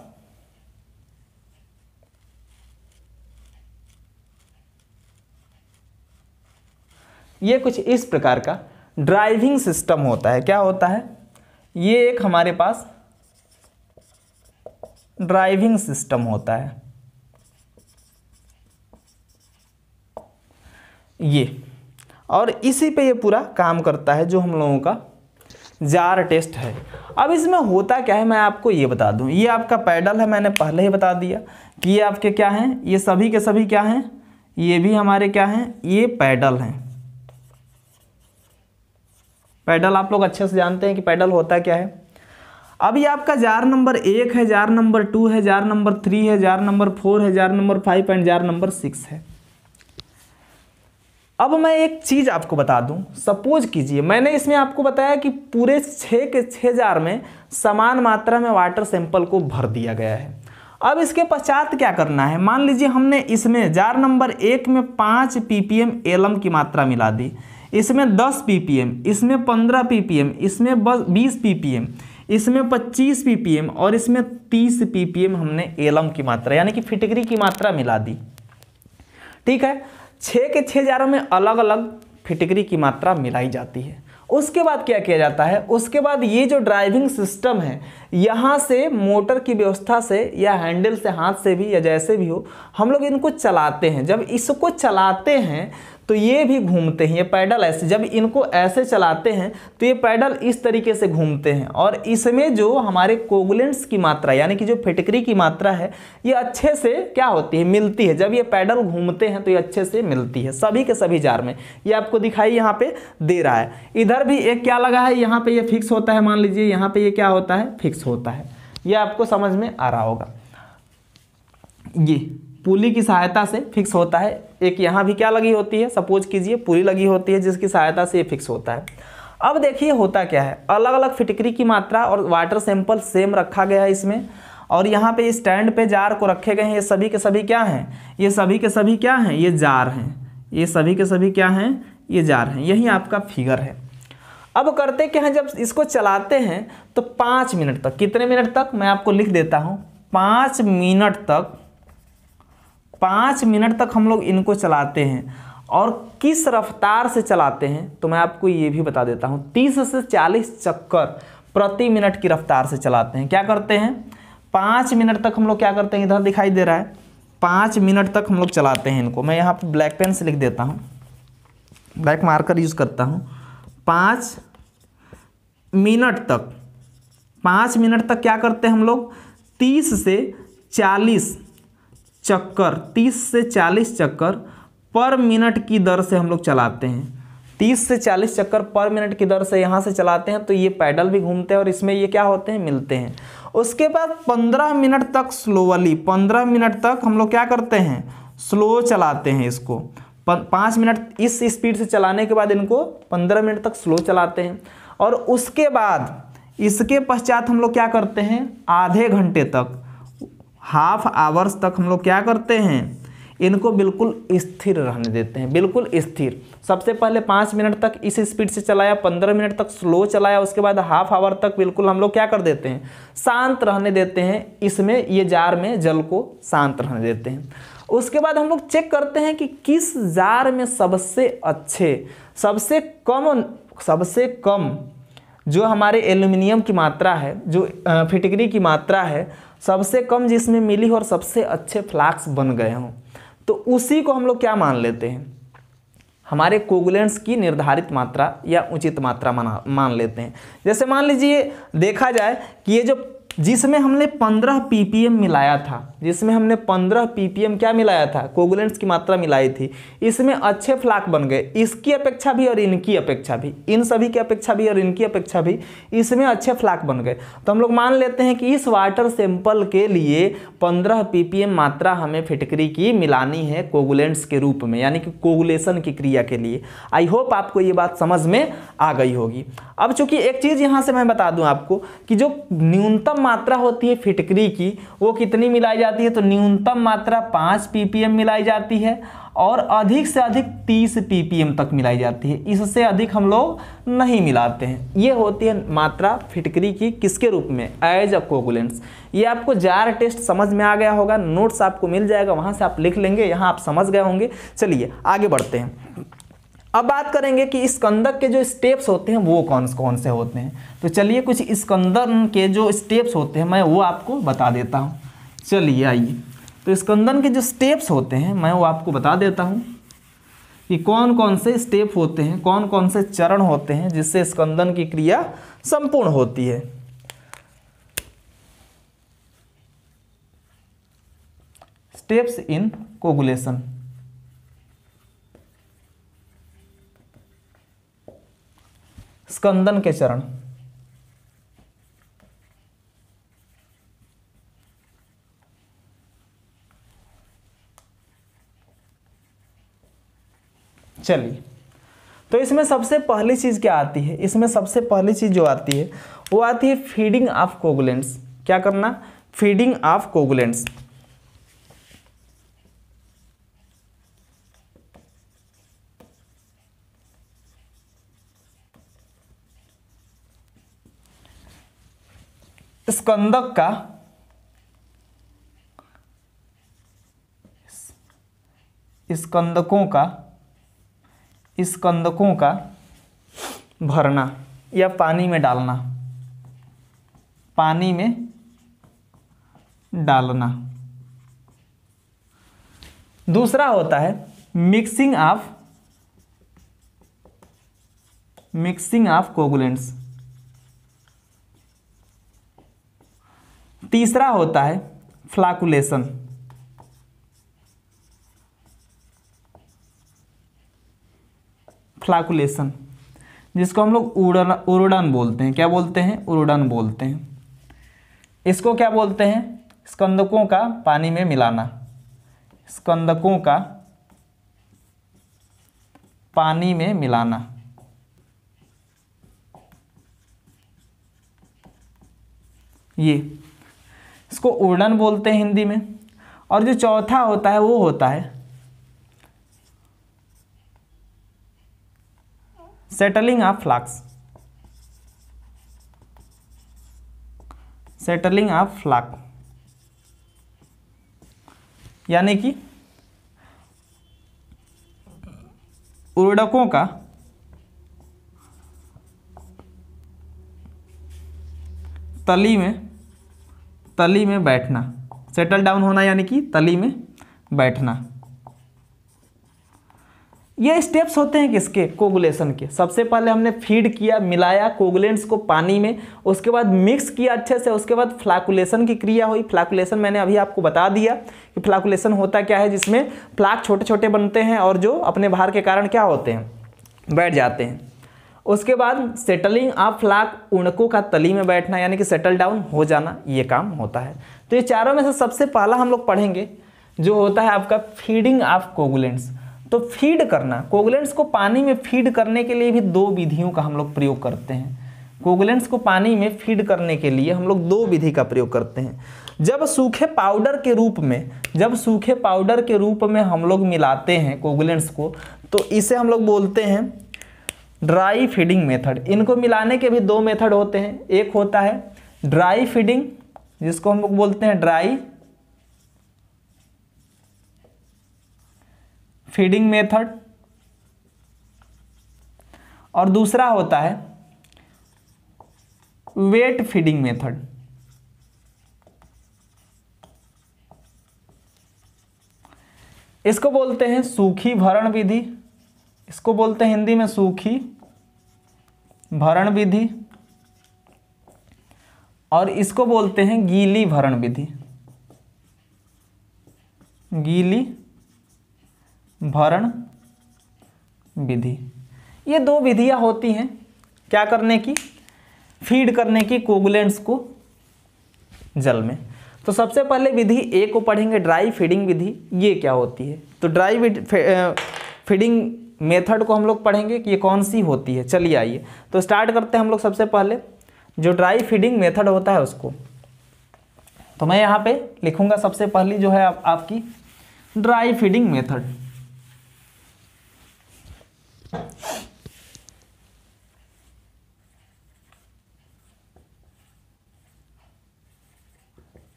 [SPEAKER 1] ये कुछ इस प्रकार का ड्राइविंग सिस्टम होता है क्या होता है ये एक हमारे पास ड्राइविंग सिस्टम होता है ये और इसी पे ये पूरा काम करता है जो हम लोगों का जार टेस्ट है अब इसमें होता क्या है मैं आपको ये बता दूं ये आपका पैडल है मैंने पहले ही बता दिया कि ये आपके क्या हैं ये सभी के सभी क्या हैं ये भी हमारे क्या हैं ये पैडल हैं पैडल आप लोग अच्छे से जानते हैं कि पैडल होता क्या है अब ये आपका जार नंबर एक है जार नंबर टू है जार नंबर थ्री है जार नंबर फोर है jar number five and jar number six है अब मैं एक चीज़ आपको बता दूं सपोज कीजिए मैंने इसमें आपको बताया कि पूरे छः के छः जार में समान मात्रा में वाटर सैंपल को भर दिया गया है अब इसके पश्चात क्या करना है मान लीजिए हमने इसमें जार नंबर एक में पाँच पीपीएम एलम की मात्रा मिला दी इसमें 10 पीपीएम इसमें 15 पीपीएम इसमें बस 20 पीपीएम इसमें 25 ppm और इसमें 30 ppm हमने एलम की मात्रा यानी कि फिटकरी की मात्रा मिला दी ठीक है छः के छः जारों में अलग अलग फिटकरी की मात्रा मिलाई जाती है उसके बाद क्या किया जाता है उसके बाद ये जो ड्राइविंग सिस्टम है यहाँ से मोटर की व्यवस्था से या हैंडल से हाथ से भी या जैसे भी हो हम लोग इनको चलाते हैं जब इसको चलाते हैं तो ये भी घूमते हैं ये पैडल ऐसे जब इनको ऐसे चलाते हैं तो ये पैडल इस तरीके से घूमते हैं और इसमें जो हमारे कोगुलेंट्स की मात्रा यानी कि जो फिटकरी की मात्रा है ये अच्छे से क्या होती है मिलती है जब ये पैडल घूमते हैं तो ये अच्छे से मिलती है सभी के सभी जार में ये आपको दिखाई यहाँ पे दे रहा है इधर भी एक क्या लगा है यहाँ पे ये फिक्स होता है मान लीजिए यहाँ पे ये क्या होता है फिक्स होता है ये आपको समझ में आ रहा होगा जी पुली की सहायता से फिक्स होता है एक यहाँ भी क्या लगी होती है सपोज कीजिए पुली लगी होती है जिसकी सहायता से ये फिक्स होता है अब देखिए होता क्या है अलग अलग फिटकरी की मात्रा और वाटर सैंपल सेम रखा गया है इसमें और यहाँ पे स्टैंड पे जार को रखे गए हैं ये सभी के सभी क्या हैं ये सभी के सभी क्या हैं ये जार हैं ये सभी के सभी क्या हैं ये जार हैं यही आपका फिगर है अब करते क्या हैं जब इसको चलाते हैं तो पाँच मिनट तक कितने मिनट तक मैं आपको लिख देता हूँ पाँच मिनट तक पाँच मिनट तक हम लोग इनको चलाते हैं और किस रफ्तार से चलाते हैं तो मैं आपको ये भी बता देता हूँ तीस से चालीस चक्कर प्रति मिनट की रफ्तार से चलाते हैं क्या करते हैं पाँच मिनट तक हम लोग क्या करते हैं इधर दिखाई दे रहा है पाँच मिनट तक हम लोग चलाते हैं इनको मैं यहाँ पर ब्लैक पेन से लिख देता हूँ ब्लैक मार्कर यूज़ करता हूँ पाँच मिनट तक पाँच मिनट तक क्या करते हैं हम लोग तीस से चालीस चक्कर 30 से 40 चक्कर पर मिनट की दर से हम लोग चलाते हैं 30 से 40 चक्कर पर मिनट की दर से यहाँ से चलाते हैं तो ये पैडल भी घूमते हैं और इसमें ये क्या होते हैं मिलते हैं उसके बाद 15 मिनट तक स्लोअली 15 मिनट तक हम लोग क्या करते हैं स्लो चलाते हैं इसको पाँच मिनट इस स्पीड से चलाने के बाद इनको पंद्रह मिनट तक स्लो चलाते हैं और उसके बाद इसके पश्चात हम लोग क्या करते हैं आधे घंटे तक हाफ आवर्स तक हम लोग क्या करते हैं इनको बिल्कुल स्थिर रहने देते हैं बिल्कुल स्थिर सबसे पहले पाँच मिनट तक इस स्पीड से चलाया पंद्रह मिनट तक स्लो चलाया उसके बाद हाफ आवर तक बिल्कुल हम लोग क्या कर देते हैं शांत रहने देते हैं इसमें ये जार में जल को शांत रहने देते हैं उसके बाद हम लोग चेक करते हैं कि किस जार में सबसे अच्छे सबसे कम सबसे कम जो हमारे एल्यूमिनियम की मात्रा है जो फिटकरी की मात्रा है सबसे कम जिसमें मिली हो और सबसे अच्छे फ्लाक्स बन गए हों तो उसी को हम लोग क्या मान लेते हैं हमारे कोगुलेंट्स की निर्धारित मात्रा या उचित मात्रा मान लेते हैं जैसे मान लीजिए देखा जाए कि ये जो जिसमें हमने 15 ppm मिलाया था जिसमें हमने 15 ppm क्या मिलाया था कोगुलेंट्स की मात्रा मिलाई थी इसमें अच्छे फ्लाक बन गए इसकी अपेक्षा भी और इनकी अपेक्षा भी इन सभी की अपेक्षा भी और इनकी अपेक्षा भी इसमें अच्छे फ्लाक बन गए तो हम लोग मान लेते हैं कि इस वाटर सैंपल के लिए 15 ppm मात्रा हमें फिटकरी की मिलानी है कोगुलेंट्स के रूप में यानी कि कोगुलेशन की क्रिया के लिए आई होप आपको ये बात समझ में आ गई होगी अब चूंकि एक चीज़ यहाँ से मैं बता दूँ आपको कि जो न्यूनतम मात्रा होती है फिटकरी की वो कितनी मिलाई जाती है तो न्यूनतम मात्रा पाँच पीपीएम मिलाई जाती है और अधिक से अधिक तीस पीपीएम तक मिलाई जाती है इससे अधिक हम लोग नहीं मिलाते हैं ये होती है मात्रा फिटकरी की किसके रूप में एज अ कोगुलेंट्स ये आपको जार टेस्ट समझ में आ गया होगा नोट्स आपको मिल जाएगा वहाँ से आप लिख लेंगे यहाँ आप समझ गए होंगे चलिए आगे बढ़ते हैं अब बात करेंगे कि स्कंदक के जो स्टेप्स होते हैं वो कौन कौन से होते हैं तो चलिए कुछ स्कंदन के जो स्टेप्स होते हैं मैं वो आपको बता देता हूँ चलिए आइए तो स्कंदन के जो स्टेप्स होते हैं मैं वो आपको बता देता हूँ कि कौन कौन से स्टेप होते हैं कौन कौन से चरण होते हैं जिससे स्कंदन की क्रिया संपूर्ण होती है स्टेप्स इन कोगुलेशन स्कंदन के चरण चलिए तो इसमें सबसे पहली चीज़ क्या आती है इसमें सबसे पहली चीज़ जो आती है वो आती है फीडिंग ऑफ कोगुलेंट्स क्या करना फीडिंग ऑफ कोगुलेंट्स स्कंदक का स्कंदकों का स्कंदकों का भरना या पानी में डालना पानी में डालना दूसरा होता है mixing of mixing of coagulants तीसरा होता है फ्लाकुलेशन फ्लाकुलेशन जिसको हम लोग उड़न उरुडन बोलते हैं क्या बोलते हैं उरुडन बोलते हैं इसको क्या बोलते हैं स्कंदकों का पानी में मिलाना स्कंदकों का पानी में मिलाना ये इसको उड़न बोलते हैं हिंदी में और जो चौथा होता है वो होता है settling of flocs settling of floc यानी कि उर्डकों का तली में तली में बैठना सेटल डाउन होना यानी कि तली में बैठना ये स्टेप्स होते हैं किसके कोगुलेशन के सबसे पहले हमने फीड किया मिलाया कोगुलेंट्स को पानी में उसके बाद मिक्स किया अच्छे से उसके बाद फ्लाकुलेशन की क्रिया हुई फ्लाकुलेशन मैंने अभी आपको बता दिया कि फ्लाकुलेशन होता क्या है जिसमें फ्लाक छोटे छोटे बनते हैं और जो अपने भार के कारण क्या होते हैं बैठ जाते हैं उसके बाद सेटलिंग आप फ्लाक उड़कों का तली में बैठना यानी कि सेटल डाउन हो जाना ये काम होता है तो ये चारों में से सबसे पहला हम लोग पढ़ेंगे जो होता है आपका फीडिंग ऑफ कोगुलेंट्स तो फीड करना कोगुलेंट्स को पानी में फीड करने के लिए भी दो विधियों का हम लोग प्रयोग करते हैं कोगुलेंट्स को पानी में फीड करने के लिए हम लोग दो विधि का प्रयोग करते हैं जब सूखे पाउडर के रूप में जब सूखे पाउडर के रूप में हम लोग मिलाते हैं कोगुलेंट्स को तो इसे हम लोग बोलते हैं ड्राई फीडिंग मेथड इनको मिलाने के भी दो मेथड होते हैं एक होता है ड्राई फीडिंग जिसको हम लोग बोलते हैं ड्राई फीडिंग मेथड और दूसरा होता है वेट फीडिंग मेथड इसको बोलते हैं सूखी भरण विधि इसको बोलते हैं हिंदी में सूखी भरण विधि और इसको बोलते हैं गीली भरण विधि गीली भरण विधि ये दो विधियां होती हैं क्या करने की फीड करने की कोगुलेंट्स को जल में तो सबसे पहले विधि ए को पढ़ेंगे ड्राई फीडिंग विधि ये क्या होती है तो ड्राई फीडिंग मेथड को हम लोग पढ़ेंगे कि ये कौन सी होती है चलिए आइए तो स्टार्ट करते हैं हम लोग सबसे पहले जो ड्राई फीडिंग मेथड होता है उसको तो मैं यहाँ पे लिखूंगा सबसे पहली जो है आप, आपकी ड्राई फीडिंग मेथड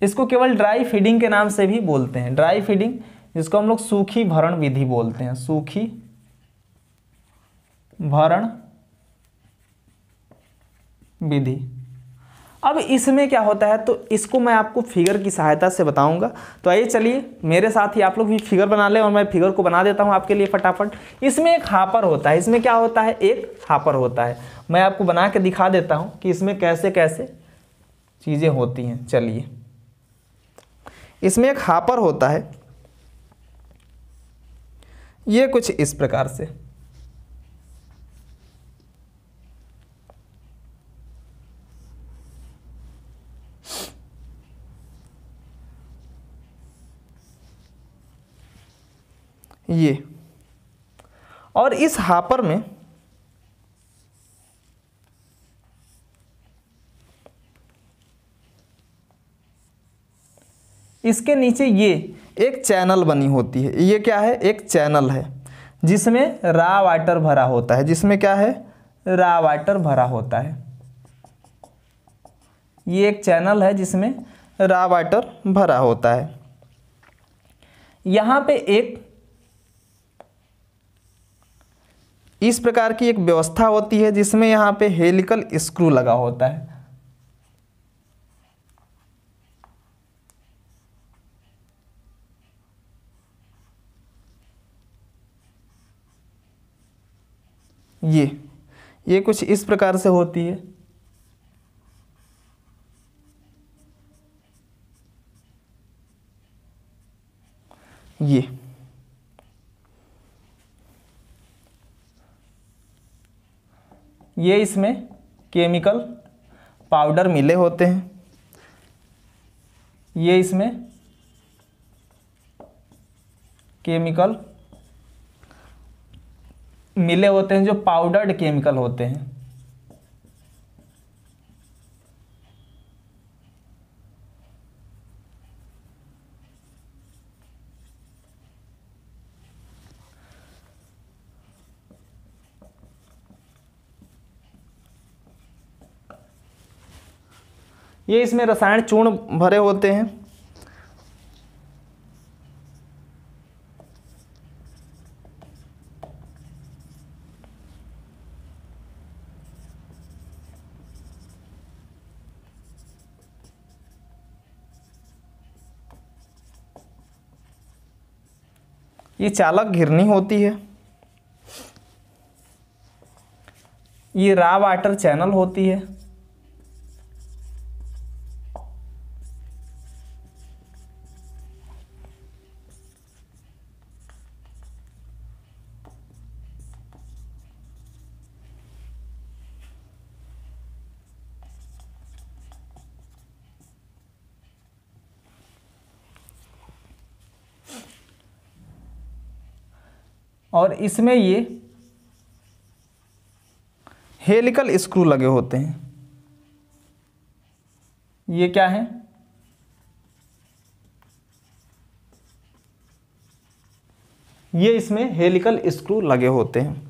[SPEAKER 1] इसको केवल ड्राई फीडिंग के नाम से भी बोलते हैं ड्राई फीडिंग जिसको हम लोग सूखी भरण विधि बोलते हैं सूखी भरण विधि अब इसमें क्या होता है तो इसको मैं आपको फिगर की सहायता से बताऊंगा तो आइए चलिए मेरे साथ ही आप लोग भी फिगर बना लें और मैं फिगर को बना देता हूं आपके लिए फटाफट इसमें एक हापर होता है इसमें क्या होता है एक हापर होता है मैं आपको बना के दिखा देता हूं कि इसमें कैसे कैसे चीज़ें होती हैं चलिए इसमें एक हापर होता है ये कुछ इस प्रकार से ये और इस हापर में इसके नीचे ये एक चैनल बनी होती है ये क्या है एक चैनल है जिसमें रा वाटर भरा होता है जिसमें क्या है रा वाटर भरा होता है ये एक चैनल है जिसमें रा वाटर भरा होता है यहाँ पे एक इस प्रकार की एक व्यवस्था होती है जिसमें यहां पे हेलिकल स्क्रू लगा होता है ये ये कुछ इस प्रकार से होती है ये ये इसमें केमिकल पाउडर मिले होते हैं ये इसमें केमिकल मिले होते हैं जो पाउडर्ड केमिकल होते हैं ये इसमें रसायन चूर्ण भरे होते हैं ये चालक घिरनी होती है ये रा वाटर चैनल होती है और इसमें ये हेलिकल स्क्रू लगे होते हैं ये क्या है ये इसमें हेलिकल स्क्रू लगे होते हैं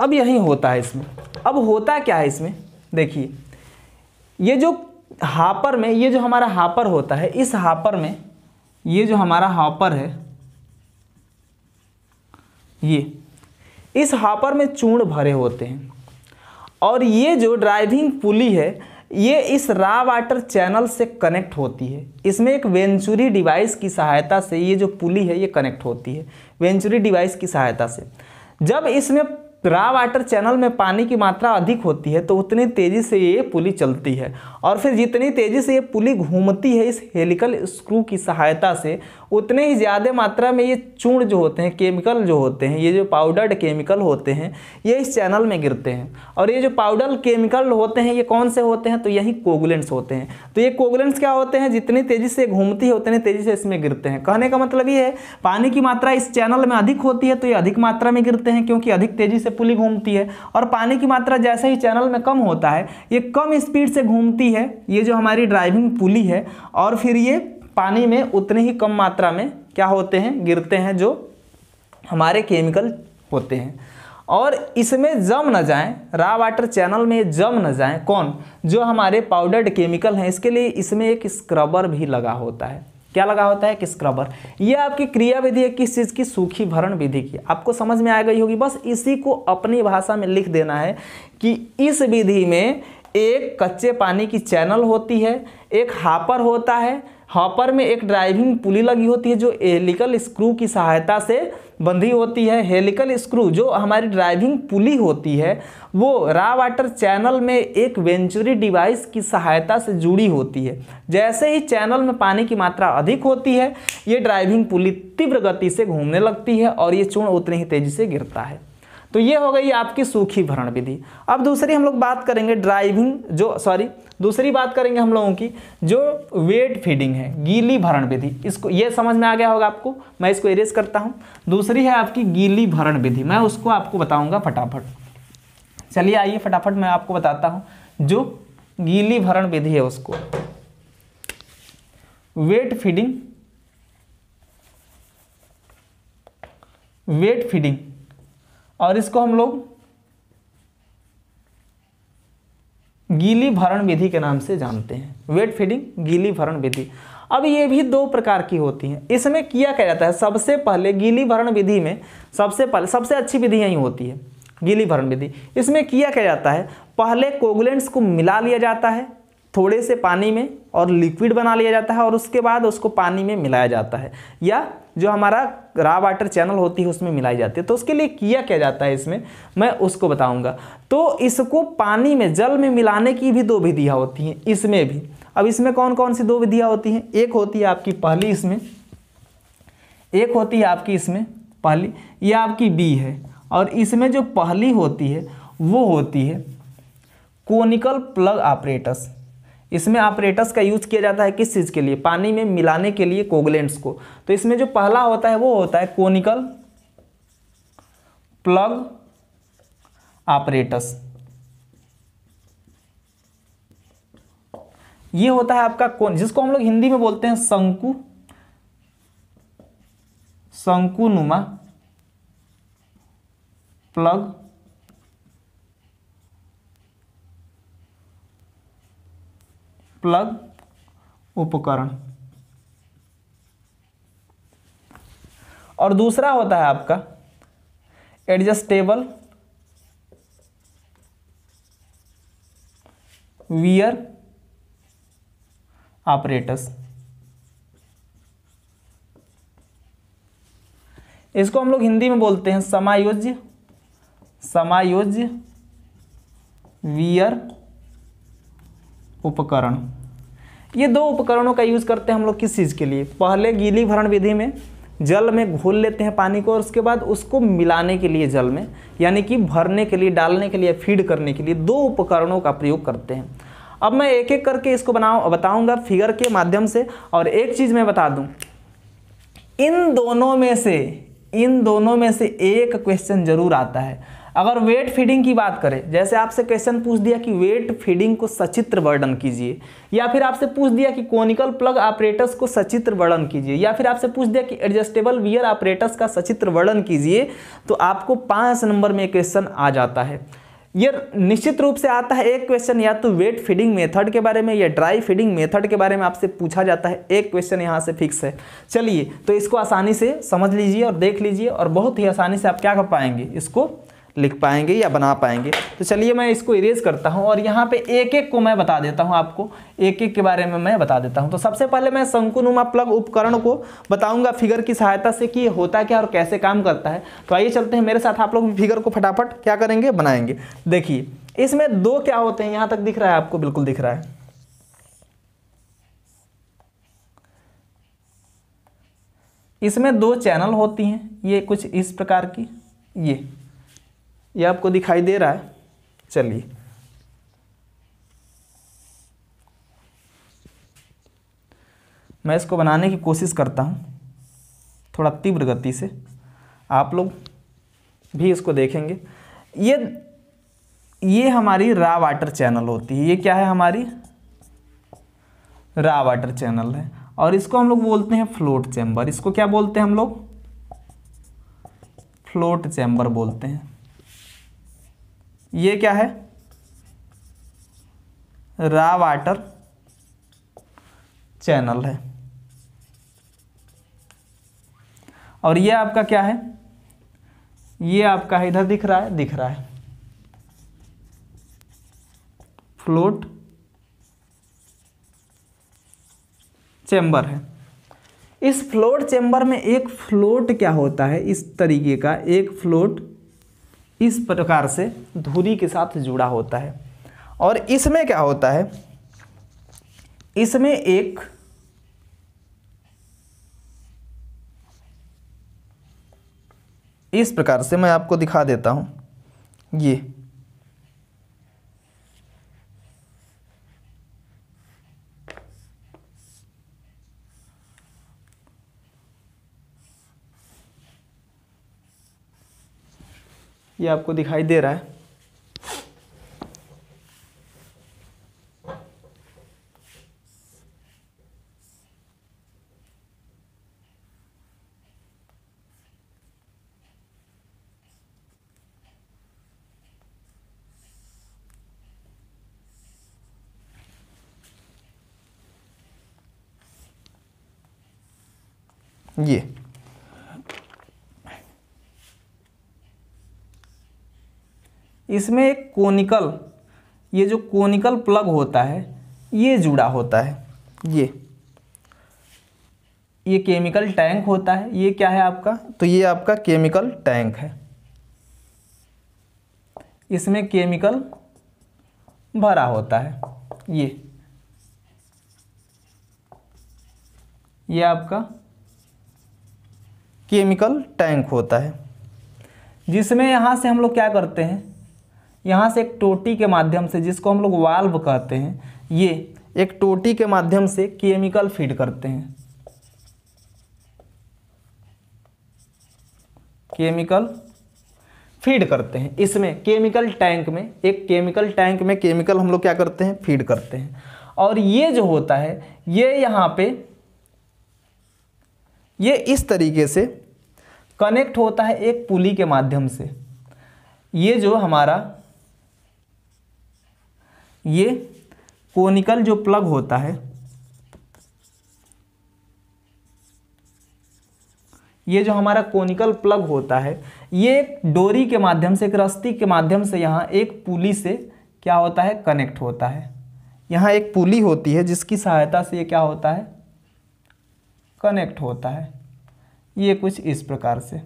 [SPEAKER 1] अब यही होता है इसमें अब होता क्या है इसमें देखिए ये जो हापर में ये जो हमारा हापर होता है इस हापर में ये जो हमारा हॉपर है ये इस हॉपर में चूड़ भरे होते हैं और ये जो ड्राइविंग पुली है ये इस रा वाटर चैनल से कनेक्ट होती है इसमें एक वेंचुरी डिवाइस की सहायता से ये जो पुली है ये कनेक्ट होती है वेंचुरी डिवाइस की सहायता से जब इसमें रा वाटर चैनल में पानी की मात्रा अधिक होती है तो उतनी तेज़ी से ये पुली चलती है और फिर जितनी तेज़ी से ये पुली घूमती है इस हेलिकल स्क्रू की सहायता से उतने ही ज़्यादा मात्रा में ये चूड़ जो होते हैं केमिकल जो होते हैं ये जो पाउडर्ड केमिकल होते हैं ये इस चैनल में गिरते हैं और ये जो पाउडर केमिकल होते हैं ये कौन से होते हैं तो यही कोगुलेंट्स होते हैं तो ये कोगुलेंट्स क्या होते हैं जितनी तेज़ी से घूमती है उतनी तेज़ी से इसमें गिरते हैं कहने का मतलब ये है पानी की मात्रा इस चैनल में अधिक होती है तो ये अधिक मात्रा में गिरते हैं क्योंकि अधिक तेज़ी से से पुली घूमती है और पानी की मात्रा जैसे ही चैनल में कम होता है ये कम स्पीड से घूमती है ये जो हमारी ड्राइविंग पुली है और फिर ये पानी में उतनी ही कम मात्रा में क्या होते हैं गिरते हैं जो हमारे केमिकल होते हैं और इसमें जम न जाएं रा वाटर चैनल में जम न जाएं कौन जो हमारे पाउडर्ड केमिकल हैं इसके लिए इसमें एक स्क्रबर भी लगा होता है क्या लगा होता है कि स्क्रबर यह आपकी क्रिया विधि है किस चीज़ की सूखी भरण विधि की आपको समझ में आ गई होगी बस इसी को अपनी भाषा में लिख देना है कि इस विधि में एक कच्चे पानी की चैनल होती है एक हापर होता है हॉपर में एक ड्राइविंग पुली लगी होती है जो हेलिकल स्क्रू की सहायता से बंधी होती है हेलिकल स्क्रू जो हमारी ड्राइविंग पुली होती है वो रा वाटर चैनल में एक वेंचुरी डिवाइस की सहायता से जुड़ी होती है जैसे ही चैनल में पानी की मात्रा अधिक होती है ये ड्राइविंग पुली तीव्र गति से घूमने लगती है और ये चूर्ण उतनी ही तेज़ी से गिरता है तो ये हो गई आपकी सूखी भरण विधि अब दूसरी हम लोग बात करेंगे ड्राइविंग जो सॉरी दूसरी बात करेंगे हम लोगों की जो वेट फीडिंग है गीली भरण विधि इसको ये समझ में आ गया होगा आपको मैं इसको इरेज करता हूँ दूसरी है आपकी गीली भरण विधि मैं उसको आपको बताऊँगा फटाफट चलिए आइए फटाफट मैं आपको बताता हूँ जो गीली भरण विधि है उसको वेट फीडिंग वेट फीडिंग और इसको हम लोग गीली भरण विधि के नाम से जानते हैं वेट फीडिंग गीली भरण विधि अब ये भी दो प्रकार की होती हैं इसमें किया क्या जाता है सबसे पहले गीली भरण विधि में सबसे पहले सबसे अच्छी विधि यही होती है गीली भरण विधि इसमें किया क्या जाता है पहले कोगुलेंट्स को मिला लिया जाता है थोड़े से पानी में और लिक्विड बना लिया जाता है और उसके बाद उसको पानी में मिलाया जाता है या जो हमारा रा वाटर चैनल होती है उसमें मिलाई जाती है तो उसके लिए किया क्या जाता है इसमें मैं उसको बताऊंगा तो इसको पानी में जल में मिलाने की भी दो विधियाँ होती हैं इसमें भी अब इसमें कौन कौन सी दो विधियाँ होती हैं एक होती है आपकी पहली इसमें एक होती है आपकी इसमें पहली ये आपकी बी है और इसमें जो पहली होती है वो होती है कोनिकल प्लग ऑपरेटर्स इसमें ऑपरेटस का यूज किया जाता है किस चीज़ के लिए पानी में मिलाने के लिए कोगलेंट्स को तो इसमें जो पहला होता है वो होता है कोनिकल प्लग ऑपरेटस ये होता है आपका कोन जिसको हम लोग हिंदी में बोलते हैं शंकु शंकुनुमा प्लग प्लग उपकरण और दूसरा होता है आपका एडजस्टेबल वियर ऑपरेटस इसको हम लोग हिंदी में बोलते हैं समायोज्य समायोज्य वियर उपकरण ये दो उपकरणों का यूज़ करते हैं हम लोग किस चीज़ के लिए पहले गीली भरण विधि में जल में घोल लेते हैं पानी को और उसके बाद उसको मिलाने के लिए जल में यानी कि भरने के लिए डालने के लिए फीड करने के लिए दो उपकरणों का प्रयोग करते हैं अब मैं एक एक करके इसको बनाऊ बताऊँगा फिगर के माध्यम से और एक चीज़ मैं बता दूँ इन दोनों में से इन दोनों में से एक क्वेश्चन जरूर आता है अगर वेट फीडिंग की बात करें जैसे आपसे क्वेश्चन पूछ दिया कि वेट फीडिंग को सचित्र वर्णन कीजिए या फिर आपसे पूछ दिया कि कॉनिकल प्लग ऑपरेटर्स को सचित्र वर्णन कीजिए या फिर आपसे पूछ दिया कि एडजस्टेबल वियर ऑपरेटर्स का सचित्र वर्णन कीजिए तो आपको पाँच नंबर में क्वेश्चन आ जाता है ये निश्चित रूप से आता है एक क्वेश्चन या तो वेट फीडिंग मेथड के बारे में या ड्राई फीडिंग मेथड के बारे में आपसे पूछा जाता है एक क्वेश्चन यहाँ से फिक्स है चलिए तो इसको आसानी से समझ लीजिए और देख लीजिए और बहुत ही आसानी से आप क्या कर पाएंगे इसको लिख पाएंगे या बना पाएंगे तो चलिए मैं इसको इरेज करता हूँ और यहाँ पे एक एक को मैं बता देता हूँ आपको एक एक के बारे में मैं बता देता हूँ तो सबसे पहले मैं शंकुनुमा प्लग उपकरण को बताऊँगा फिगर की सहायता से कि होता क्या और कैसे काम करता है तो आइए चलते हैं मेरे साथ आप लोग फिगर को फटाफट क्या करेंगे बनाएंगे देखिए इसमें दो क्या होते हैं यहाँ तक दिख रहा है आपको बिल्कुल दिख रहा है इसमें दो चैनल होती हैं ये कुछ इस प्रकार की ये ये आपको दिखाई दे रहा है चलिए मैं इसको बनाने की कोशिश करता हूँ थोड़ा तीव्र गति से आप लोग भी इसको देखेंगे ये ये हमारी रा वाटर चैनल होती है ये क्या है हमारी रा वाटर चैनल है और इसको हम लोग बोलते हैं फ्लोट चैम्बर इसको क्या बोलते हैं हम लोग फ्लोट चैम्बर बोलते हैं ये क्या है रा वाटर चैनल है और ये आपका क्या है ये आपका इधर दिख रहा है दिख रहा है फ्लोट चैम्बर है इस फ्लोट चैम्बर में एक फ्लोट क्या होता है इस तरीके का एक फ्लोट इस प्रकार से धुरी के साथ जुड़ा होता है और इसमें क्या होता है इसमें एक इस प्रकार से मैं आपको दिखा देता हूं ये ये आपको दिखाई दे रहा है ये इसमें एक कोनिकल ये जो कोनिकल प्लग होता है ये जुड़ा होता है ये ये केमिकल टैंक होता है ये क्या है आपका तो ये आपका केमिकल टैंक है इसमें केमिकल भरा होता है ये ये आपका केमिकल टैंक होता है जिसमें यहाँ से हम लोग क्या करते हैं यहाँ से एक टोटी के माध्यम से जिसको हम लोग वाल्व कहते हैं ये एक टोटी के माध्यम से केमिकल फीड करते हैं केमिकल फीड करते हैं इसमें केमिकल टैंक में एक केमिकल टैंक में केमिकल हम लोग क्या करते हैं फीड करते हैं और ये जो होता है ये यहाँ पे ये इस तरीके से कनेक्ट होता है एक पुली के माध्यम से ये जो हमारा ये कोनिकल जो प्लग होता है ये जो हमारा कोनिकल प्लग होता है ये एक डोरी के माध्यम से एक रस्ती के माध्यम से यहाँ एक पुली से क्या होता है कनेक्ट होता है यहाँ एक पुली होती है जिसकी सहायता से ये क्या होता है कनेक्ट होता है ये कुछ इस प्रकार से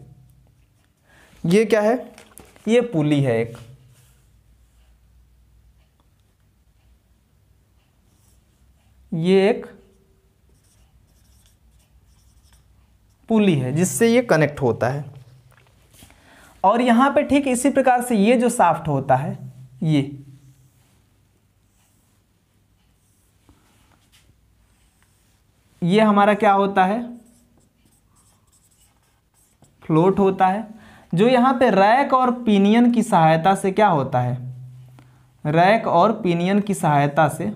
[SPEAKER 1] ये क्या है ये पुली है एक ये एक पुली है जिससे ये कनेक्ट होता है और यहां पे ठीक इसी प्रकार से ये जो साफ्ट होता है ये ये हमारा क्या होता है फ्लोट होता है जो यहां पे रैक और पिनियन की सहायता से क्या होता है रैक और पिनियन की सहायता से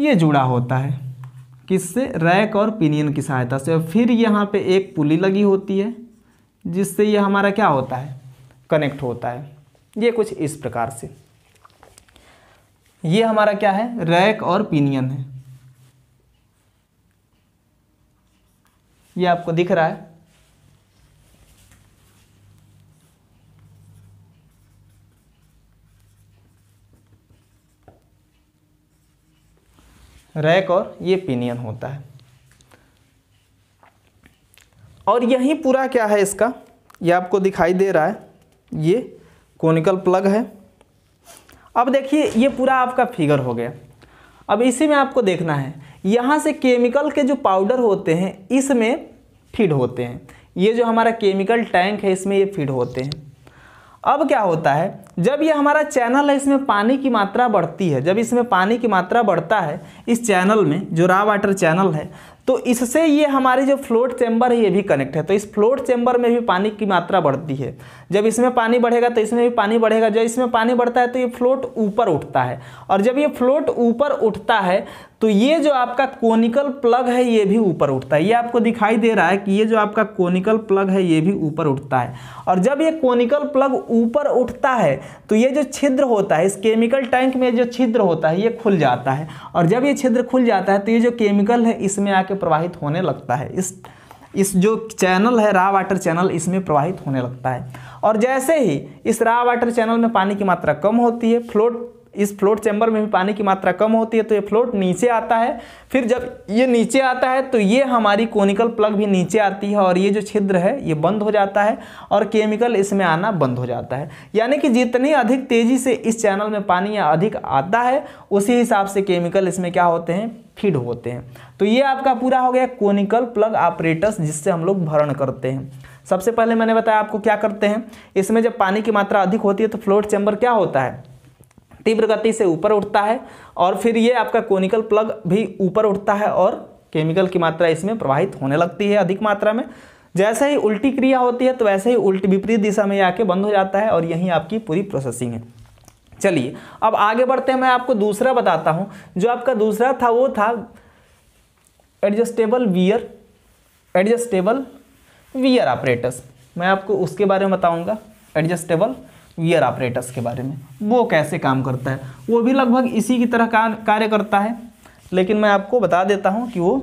[SPEAKER 1] ये जुड़ा होता है किससे रैक और पिनियन की सहायता से फिर यहाँ पे एक पुली लगी होती है जिससे ये हमारा क्या होता है कनेक्ट होता है ये कुछ इस प्रकार से ये हमारा क्या है रैक और पिनियन है ये आपको दिख रहा है रैक और ये पिनियन होता है और यही पूरा क्या है इसका ये आपको दिखाई दे रहा है ये कोनिकल प्लग है अब देखिए ये पूरा आपका फिगर हो गया अब इसी में आपको देखना है यहाँ से केमिकल के जो पाउडर होते हैं इसमें फीड होते हैं ये जो हमारा केमिकल टैंक है इसमें ये फीड होते हैं अब क्या होता है जब ये हमारा चैनल है इसमें पानी की मात्रा बढ़ती है जब इसमें पानी की मात्रा बढ़ता है इस चैनल में जो रा वाटर चैनल है तो इससे ये हमारी जो फ्लोट चैम्बर है ये भी कनेक्ट है तो इस फ्लोट चैम्बर में भी पानी की मात्रा बढ़ती है जब इसमें पानी बढ़ेगा तो इसमें भी पानी बढ़ेगा जब इसमें पानी बढ़ता है तो ये फ्लोट ऊपर उठता है और जब ये फ्लोट ऊपर उठता है तो ये जो आपका कोनिकल प्लग है ये भी ऊपर उठता है ये आपको दिखाई दे रहा है कि ये जो आपका कोनिकल प्लग है ये भी ऊपर उठता है और जब ये कोनिकल प्लग ऊपर उठता है तो ये जो छिद्र होता है इस केमिकल टैंक में जो छिद्र होता है ये खुल जाता है और जब ये छिद्र खुल जाता है तो ये जो केमिकल है इसमें आके प्रवाहित होने लगता है इस इस जो चैनल है रा वाटर चैनल इसमें प्रवाहित होने लगता है और जैसे ही इस रा वाटर चैनल में पानी की मात्रा कम होती है फ्लोट इस फ्लोट चैम्बर में भी पानी की मात्रा कम होती है तो ये फ्लोट नीचे आता है फिर जब ये नीचे आता है तो ये हमारी कोनिकल प्लग भी नीचे आती है और ये जो छिद्र है ये बंद हो जाता है और केमिकल इसमें आना बंद हो जाता है यानी कि जितनी अधिक तेज़ी से इस चैनल में पानी अधिक आता है उसी हिसाब से केमिकल इसमें क्या होते हैं फीड होते हैं तो ये आपका पूरा हो गया कोनिकल प्लग ऑपरेटर्स जिससे हम लोग भरण करते हैं सबसे पहले मैंने बताया आपको क्या करते हैं इसमें जब पानी की मात्रा अधिक होती है तो फ्लोट चैम्बर क्या होता है तीव्र गति से ऊपर उठता है और फिर ये आपका कोनिकल प्लग भी ऊपर उठता है और केमिकल की मात्रा इसमें प्रवाहित होने लगती है अधिक मात्रा में जैसे ही उल्टी क्रिया होती है तो वैसे ही उल्टी विपरीत दिशा में आके बंद हो जाता है और यही आपकी पूरी प्रोसेसिंग है चलिए अब आगे बढ़ते हैं मैं आपको दूसरा बताता हूँ जो आपका दूसरा था वो था adjustable weir adjustable weir operators मैं आपको उसके बारे में बताऊँगा एडजस्टेबल वियर ऑपरेटर्स के बारे में वो कैसे काम करता है वो भी लगभग इसी की तरह कार्य करता है लेकिन मैं आपको बता देता हूँ कि वो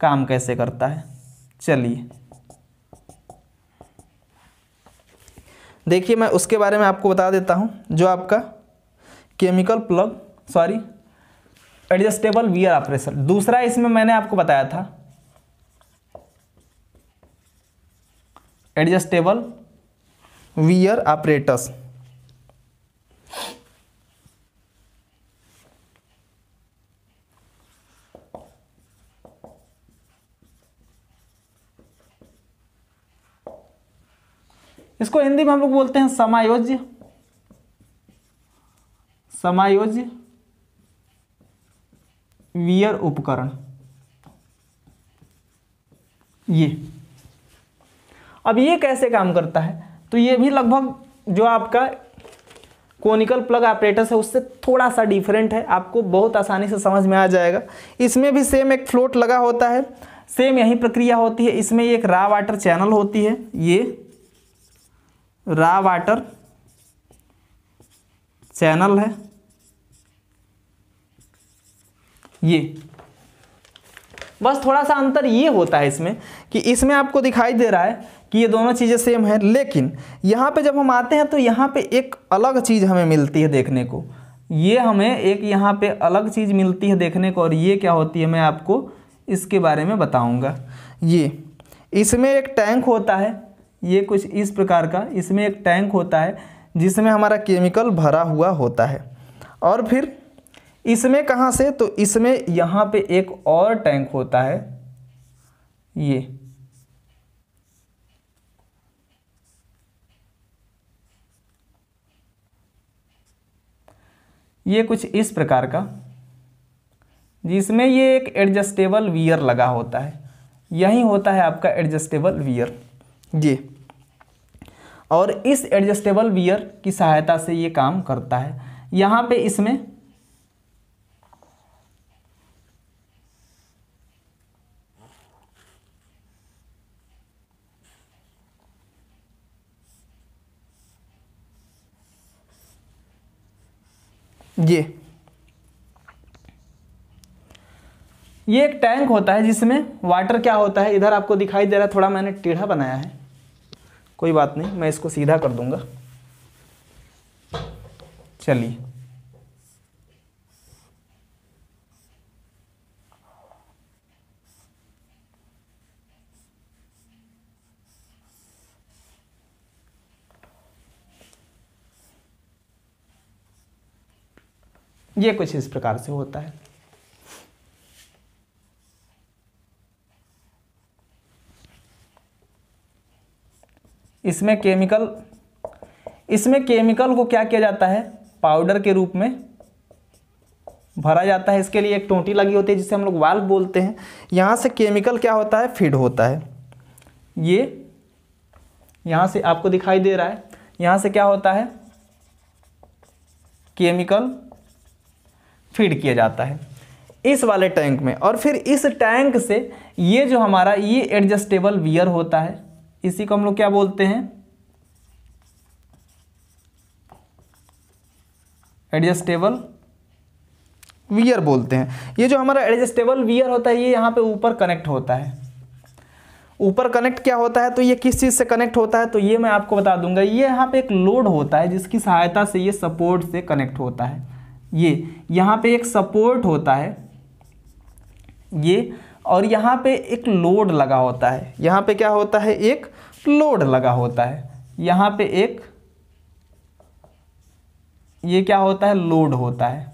[SPEAKER 1] काम कैसे करता है चलिए देखिए मैं उसके बारे में आपको बता देता हूँ जो आपका chemical plug sorry adjustable weir operation दूसरा इसमें मैंने आपको बताया था एडजस्टेबल वीयर ऑपरेटस इसको हिंदी में हम लोग बोलते हैं समायोज्य समायोज्य वियर उपकरण ये अब ये कैसे काम करता है तो ये भी लगभग जो आपका कोनिकल प्लग ऑपरेटर है उससे थोड़ा सा डिफरेंट है आपको बहुत आसानी से समझ में आ जाएगा इसमें भी सेम एक फ्लोट लगा होता है सेम यही प्रक्रिया होती है इसमें एक रा वाटर चैनल होती है ये रा वाटर चैनल है ये बस थोड़ा सा अंतर ये होता है इसमें कि इसमें आपको दिखाई दे रहा है कि ये दोनों चीज़ें सेम है लेकिन यहाँ पे जब हम आते हैं तो यहाँ पे एक अलग चीज़ हमें मिलती है देखने को ये हमें एक यहाँ पे अलग चीज़ मिलती है देखने को और ये क्या होती है मैं आपको इसके बारे में बताऊँगा ये इसमें एक टैंक होता है ये कुछ इस प्रकार का इसमें एक टैंक होता है जिसमें हमारा केमिकल भरा हुआ होता है और फिर इसमें कहाँ से तो इसमें यहाँ पे एक और टैंक होता है ये ये कुछ इस प्रकार का जिसमें ये एक एडजस्टेबल वियर लगा होता है यही होता है आपका एडजस्टेबल वियर ये और इस एडजस्टेबल वियर की सहायता से ये काम करता है यहाँ पे इसमें ये ये एक टैंक होता है जिसमें वाटर क्या होता है इधर आपको दिखाई दे रहा है थोड़ा मैंने टेढ़ा बनाया है कोई बात नहीं मैं इसको सीधा कर दूंगा चलिए ये कुछ इस प्रकार से होता है इसमें केमिकल इसमें केमिकल को क्या किया जाता है पाउडर के रूप में भरा जाता है इसके लिए एक टोटी लगी होती है जिसे हम लोग वाल्व बोलते हैं यहाँ से केमिकल क्या होता है फीड होता है ये यहाँ से आपको दिखाई दे रहा है यहाँ से क्या होता है केमिकल फीड किया जाता है इस वाले टैंक में और फिर इस टैंक से ये जो हमारा ये एडजस्टेबल वियर होता है इसी को हम लोग क्या बोलते हैं एडजस्टेबल वियर बोलते हैं ये जो हमारा एडजस्टेबल वियर होता है ये यहाँ पे ऊपर कनेक्ट होता है ऊपर कनेक्ट क्या होता है तो ये किस चीज़ से कनेक्ट होता है तो ये मैं आपको बता दूंगा ये यहाँ पे एक लोड होता है जिसकी सहायता से ये सपोर्ट से कनेक्ट होता है ये यहाँ पे एक सपोर्ट होता है ये और यहाँ पे एक लोड लगा होता है यहाँ पे क्या होता है एक लोड लगा होता है यहाँ पे एक ये क्या होता है लोड होता है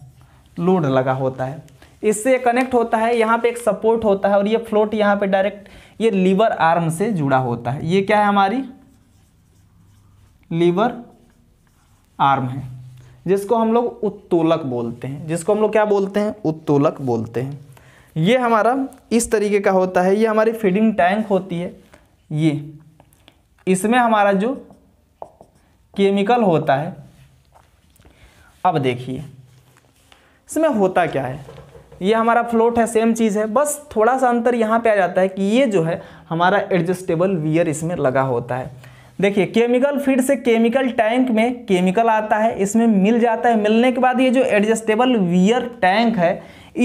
[SPEAKER 1] लोड लगा होता है इससे कनेक्ट होता है यहाँ पे एक सपोर्ट होता है और ये फ्लोट यहाँ पे डायरेक्ट ये लीवर आर्म से जुड़ा होता है ये क्या है हमारी लीवर आर्म है जिसको हम लोग उत्तोलक बोलते हैं जिसको हम लोग क्या बोलते हैं उत्तोलक बोलते हैं ये हमारा इस तरीके का होता है ये हमारी फीडिंग टैंक होती है ये इसमें हमारा जो केमिकल होता है अब देखिए इसमें होता क्या है ये हमारा फ्लोट है सेम चीज़ है बस थोड़ा सा अंतर यहाँ पे आ जाता है कि ये जो है हमारा एडजस्टेबल वियर इसमें लगा होता है देखिए केमिकल फीड से केमिकल टैंक में केमिकल आता है इसमें मिल जाता है मिलने के बाद ये जो एडजस्टेबल वियर टैंक है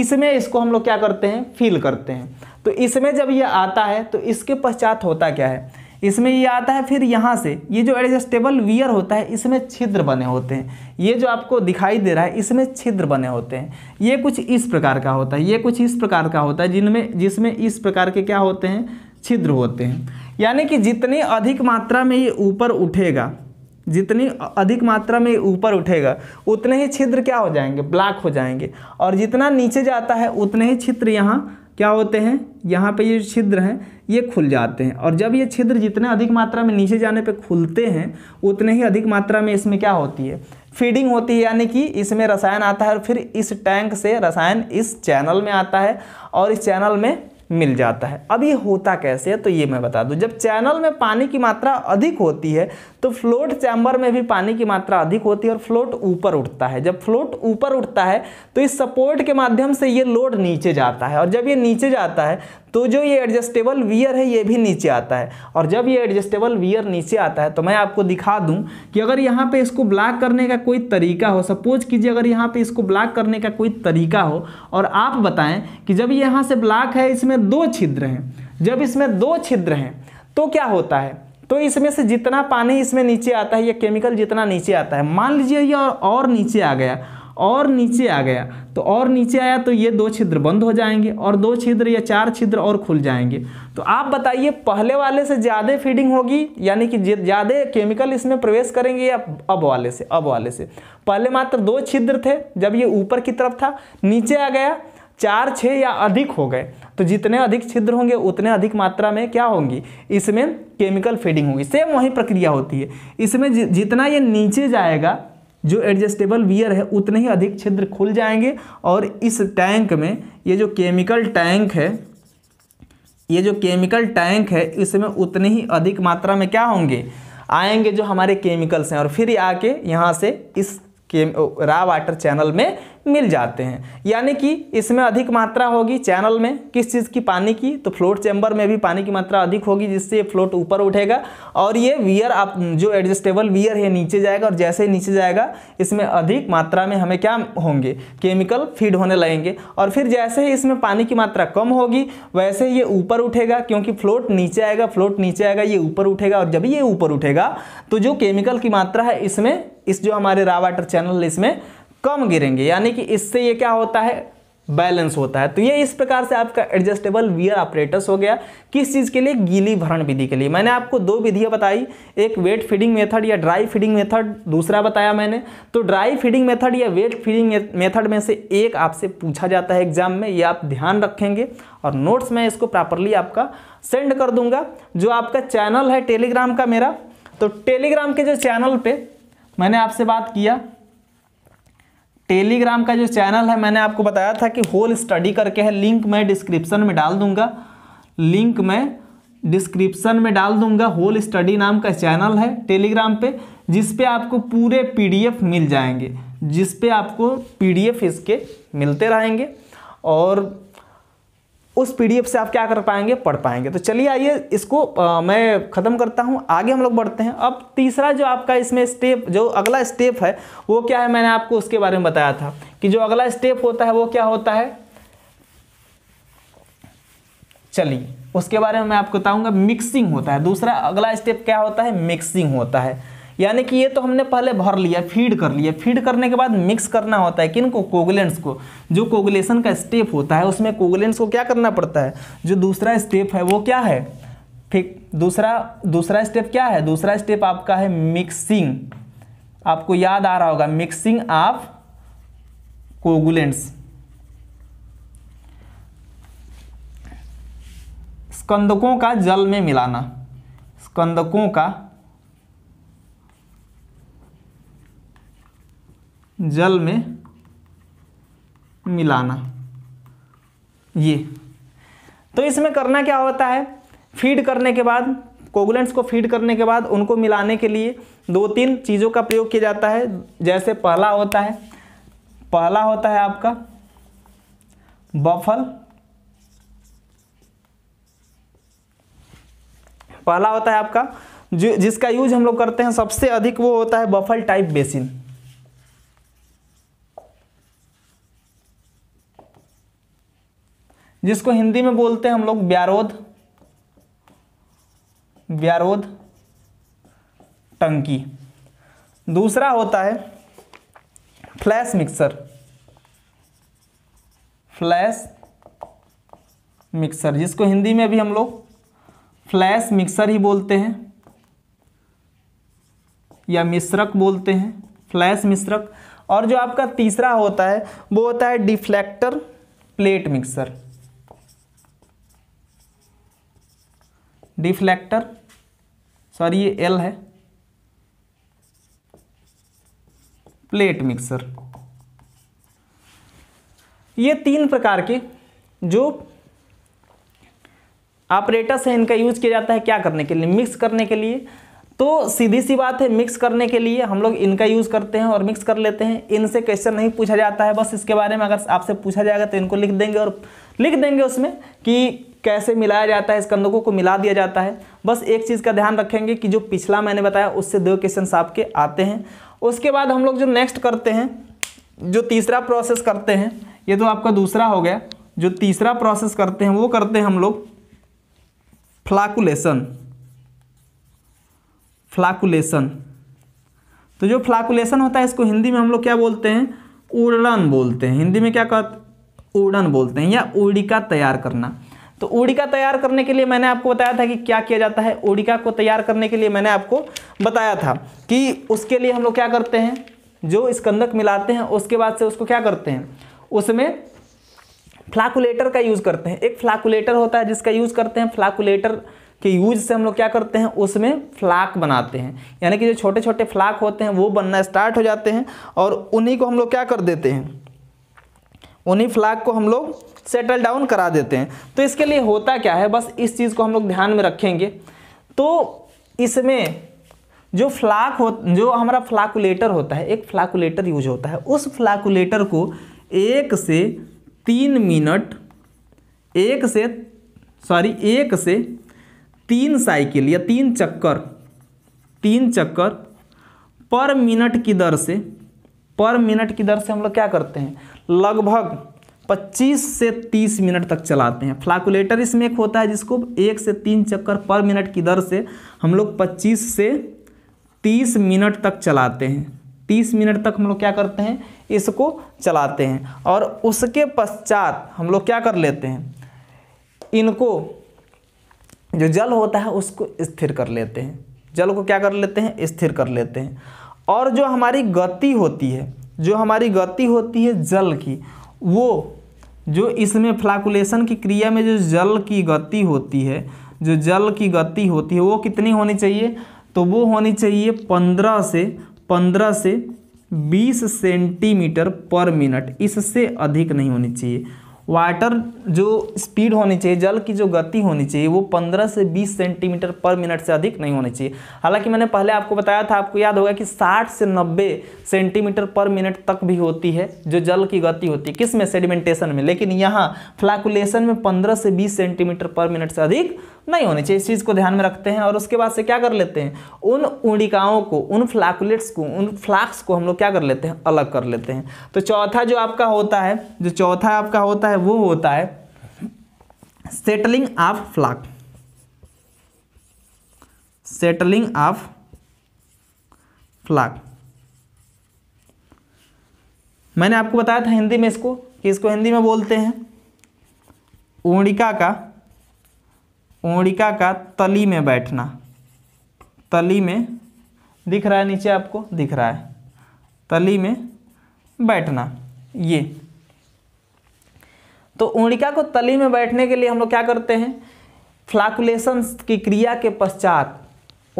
[SPEAKER 1] इसमें इसको हम लोग क्या करते हैं फिल करते हैं तो इसमें जब ये आता है तो इसके पश्चात होता क्या है इसमें ये आता है फिर यहाँ से ये जो एडजस्टेबल वियर होता है इसमें छिद्र बने होते हैं ये जो आपको दिखाई दे रहा है इसमें छिद्र बने होते हैं ये कुछ इस प्रकार का होता है ये कुछ इस प्रकार का होता है जिनमें जिसमें इस प्रकार के क्या होते हैं छिद्र होते हैं यानी कि जितनी अधिक मात्रा में ये ऊपर उठेगा जितनी अधिक मात्रा में ऊपर उठेगा उतने ही छिद्र क्या हो जाएंगे ब्लैक हो जाएंगे और जितना नीचे जाता है उतने ही छिद्र यहाँ क्या होते हैं यहाँ पे ये छिद्र हैं ये खुल जाते हैं और जब ये छिद्र जितने अधिक मात्रा में नीचे जाने पे खुलते हैं उतने ही अधिक मात्रा में इसमें क्या होती है फीडिंग होती है यानी कि इसमें रसायन आता है और फिर इस टैंक से रसायन इस चैनल में आता है और इस चैनल में मिल जाता है अब ये होता कैसे है तो ये मैं बता दूं जब चैनल में पानी की मात्रा अधिक होती है तो फ्लोट चैम्बर में भी पानी की मात्रा अधिक होती है और फ्लोट ऊपर उठता है जब फ्लोट ऊपर उठता है तो इस सपोर्ट के माध्यम से ये लोड नीचे जाता है और जब ये नीचे जाता है तो जो ये एडजस्टेबल वियर है ये भी नीचे आता है और जब ये एडजस्टेबल वियर नीचे आता है तो मैं आपको दिखा दूं कि अगर यहाँ पे इसको ब्लॉक करने का कोई तरीका हो सपोज कीजिए अगर यहाँ पे इसको ब्लॉक करने का कोई तरीका हो और आप बताएं कि जब यहाँ से ब्लॉक है इसमें दो छिद्र हैं जब इसमें दो छिद्र हैं तो क्या होता है तो इसमें से जितना पानी इसमें नीचे आता है या केमिकल जितना नीचे आता है मान लीजिए ये और, और नीचे आ गया और नीचे आ गया तो और नीचे आया तो ये दो छिद्र बंद हो जाएंगे और दो छिद्र या चार छिद्र और खुल जाएंगे तो आप बताइए पहले वाले से ज़्यादा फीडिंग होगी यानी कि ज़्यादा केमिकल इसमें प्रवेश करेंगे या अब वाले से अब वाले से पहले मात्र दो छिद्र थे जब ये ऊपर की तरफ था नीचे आ गया चार छः या अधिक हो गए तो जितने अधिक छिद्र होंगे उतने अधिक मात्रा में क्या होंगी इसमें केमिकल फीडिंग होगी सेम वही प्रक्रिया होती है इसमें जितना ये नीचे जाएगा जो एडजस्टेबल वियर है उतने ही अधिक छिद्र खुल जाएंगे और इस टैंक में ये जो केमिकल टैंक है ये जो केमिकल टैंक है इसमें उतने ही अधिक मात्रा में क्या होंगे आएंगे जो हमारे केमिकल्स हैं और फिर आके यहाँ से इस के रा वाटर चैनल में मिल जाते हैं यानी कि इसमें अधिक मात्रा होगी चैनल में किस चीज़ की पानी की तो फ्लोट चैम्बर में भी पानी की मात्रा अधिक होगी जिससे ये फ्लोट ऊपर उठेगा और ये वियर आप जो एडजस्टेबल वियर है नीचे जाएगा और जैसे ही नीचे जाएगा इसमें अधिक मात्रा में हमें क्या होंगे केमिकल फीड होने लगेंगे और फिर जैसे ही इसमें पानी की मात्रा कम होगी वैसे ये ऊपर उठेगा क्योंकि फ्लोट नीचे आएगा फ्लोट नीचे आएगा ये ऊपर उठेगा और जब ये ऊपर उठेगा तो जो केमिकल की मात्रा है इसमें इस जो हमारे रा वाटर चैनल इसमें कम गिरेंगे यानी कि इससे ये क्या होता है बैलेंस होता है तो ये इस प्रकार से आपका एडजस्टेबल वियर ऑपरेटर्स हो गया किस चीज़ के लिए गीली भरण विधि के लिए मैंने आपको दो विधियाँ बताई एक वेट फीडिंग मेथड या ड्राई फीडिंग मेथड दूसरा बताया मैंने तो ड्राई फीडिंग मेथड या वेट फीडिंग मेथड में से एक आपसे पूछा जाता है एग्जाम में ये आप ध्यान रखेंगे और नोट्स में इसको प्रॉपरली आपका सेंड कर दूंगा जो आपका चैनल है टेलीग्राम का मेरा तो टेलीग्राम के जो चैनल पर मैंने आपसे बात किया टेलीग्राम का जो चैनल है मैंने आपको बताया था कि होल स्टडी करके है लिंक मैं डिस्क्रिप्शन में डाल दूंगा लिंक मैं डिस्क्रिप्शन में डाल दूंगा होल स्टडी नाम का चैनल है टेलीग्राम पे जिस पे आपको पूरे पीडीएफ मिल जाएंगे जिस पे आपको पीडीएफ इसके मिलते रहेंगे और उस पीडीएफ से आप क्या कर पाएंगे पढ़ पाएंगे तो चलिए आइए इसको आ, मैं ख़त्म करता हूँ आगे हम लोग बढ़ते हैं अब तीसरा जो आपका इसमें स्टेप जो अगला स्टेप है वो क्या है मैंने आपको उसके बारे में बताया था कि जो अगला स्टेप होता है वो क्या होता है चलिए उसके बारे में मैं आपको बताऊंगा मिक्सिंग होता है दूसरा अगला स्टेप क्या होता है मिक्सिंग होता है यानी कि ये तो हमने पहले भर लिया फीड कर लिया फीड करने के बाद मिक्स करना होता है किन को को जो कोगुलेशन का स्टेप होता है उसमें कोगुलेंट्स को क्या करना पड़ता है जो दूसरा स्टेप है वो क्या है ठीक दूसरा दूसरा स्टेप क्या है दूसरा स्टेप आपका है मिक्सिंग आपको याद आ रहा होगा मिक्सिंग ऑफ कोगुलेंट्स स्कंदकों का जल में मिलाना स्कंदकों का जल में मिलाना ये तो इसमें करना क्या होता है फीड करने के बाद कोगुलेंट्स को फीड करने के बाद उनको मिलाने के लिए दो तीन चीज़ों का प्रयोग किया जाता है जैसे पहला होता है पहला होता है आपका बफल पहला होता है आपका जो जिसका यूज हम लोग करते हैं सबसे अधिक वो होता है बफल टाइप बेसिन जिसको हिंदी में बोलते हैं हम लोग व्यारोध व्यारोध टंकी दूसरा होता है फ्लैश मिक्सर फ्लैश मिक्सर जिसको हिंदी में भी हम लोग फ्लैश मिक्सर ही बोलते हैं या मिश्रक बोलते हैं फ्लैश मिश्रक और जो आपका तीसरा होता है वो होता है deflector plate mixer deflector sorry ये एल है प्लेट मिक्सर ये तीन प्रकार के जो ऑपरेटर्स है इनका यूज किया जाता है क्या करने के लिए मिक्स करने के लिए तो सीधी सी बात है मिक्स करने के लिए हम लोग इनका यूज़ करते हैं और मिक्स कर लेते हैं इनसे क्वेश्चन नहीं पूछा जाता है बस इसके बारे में अगर आपसे पूछा जाएगा तो इनको लिख देंगे और लिख देंगे उसमें कि कैसे मिलाया जाता है इस कंदकों को मिला दिया जाता है बस एक चीज़ का ध्यान रखेंगे कि जो पिछला मैंने बताया उससे दो क्वेश्चन आपके आते हैं उसके बाद हम लोग जो नेक्स्ट करते हैं जो तीसरा प्रोसेस करते हैं ये तो आपका दूसरा हो गया जो तीसरा प्रोसेस करते हैं वो करते हैं हम लोग फ्लाकुलेशन फ्लाकुलेशन तो जो फ्लाकुलेशन होता है इसको हिंदी में हम लोग क्या बोलते हैं उड़न बोलते हैं हिंदी में क्या कहते उड़न बोलते हैं या उड़िका तैयार करना तो ओडिका तैयार करने के लिए मैंने आपको बताया था कि क्या किया जाता है ओडिका को तैयार करने के लिए मैंने आपको बताया था कि उसके लिए हम लोग क्या करते हैं जो स्कंदक मिलाते हैं उसके बाद से उसको क्या करते हैं उसमें फ्लाकुलेटर का यूज़ करते हैं एक फ्लाकुलेटर होता है जिसका यूज़ करते हैं फ्लाकुलेटर के यूज से हम लोग क्या करते हैं उसमें फ्लाक बनाते हैं यानी कि जो छोटे छोटे फ्लाक होते हैं वो बनना स्टार्ट हो जाते हैं और उन्हीं को हम लोग क्या कर देते हैं उन्हीं फ्लाक को हम लोग सेटल डाउन करा देते हैं तो इसके लिए होता क्या है बस इस चीज़ को हम लोग ध्यान में रखेंगे तो इसमें जो फ्लाक हो जो हमारा फ्लाकुलेटर होता है एक फ्लाकुलेटर यूज होता है उस फ्लाकुलेटर को एक से तीन मिनट एक से सॉरी एक से तीन साइकिल या तीन चक्कर तीन चक्कर पर मिनट की दर से पर मिनट की दर से हम लोग क्या करते हैं लगभग 25 से 30 मिनट तक चलाते हैं फ्लाकुलेटर इसमें एक होता है जिसको एक से तीन चक्कर पर मिनट की दर से हम लोग पच्चीस से तीस मिनट तक चलाते हैं 30 मिनट तक हम लोग क्या करते हैं इसको चलाते हैं और उसके पश्चात हम लोग क्या कर लेते हैं इनको जो जल होता है उसको स्थिर कर लेते हैं जल को क्या कर लेते हैं स्थिर कर लेते हैं और जो हमारी गति होती है जो हमारी गति होती है जल की वो जो इसमें फ्लाकुलेशन की क्रिया में जो जल की गति होती है जो जल की गति होती है वो कितनी होनी चाहिए तो वो होनी चाहिए पंद्रह से पंद्रह से बीस सेंटीमीटर पर मिनट इससे अधिक नहीं होनी चाहिए वाटर जो स्पीड होनी चाहिए जल की जो गति होनी चाहिए वो 15 से 20 सेंटीमीटर पर मिनट से अधिक नहीं होनी चाहिए हालांकि मैंने पहले आपको बताया था आपको याद होगा कि 60 से 90 सेंटीमीटर पर मिनट तक भी होती है जो जल की गति होती है किस में सेडिमेंटेशन में लेकिन यहाँ फ्लैकुलेशन में पंद्रह से बीस सेंटीमीटर पर मिनट से अधिक नहीं होनी चाहिए इस चीज़ को ध्यान में रखते हैं और उसके बाद से क्या कर लेते हैं उन उड़िकाओं को उन फ्लाकुलेट्स को उन फ्लाक्स को हम लोग क्या कर लेते हैं अलग कर लेते हैं तो चौथा जो आपका होता है जो चौथा आपका होता है वो होता है settling of floc settling of floc मैंने आपको बताया था हिंदी में इसको कि इसको हिंदी में बोलते हैं उड़िका का ओणिका का तली में बैठना तली में दिख रहा है नीचे आपको दिख रहा है तली में बैठना ये तो ओणिका को तली में बैठने के लिए हम लोग क्या करते हैं फ्लाकुलेशन की क्रिया के पश्चात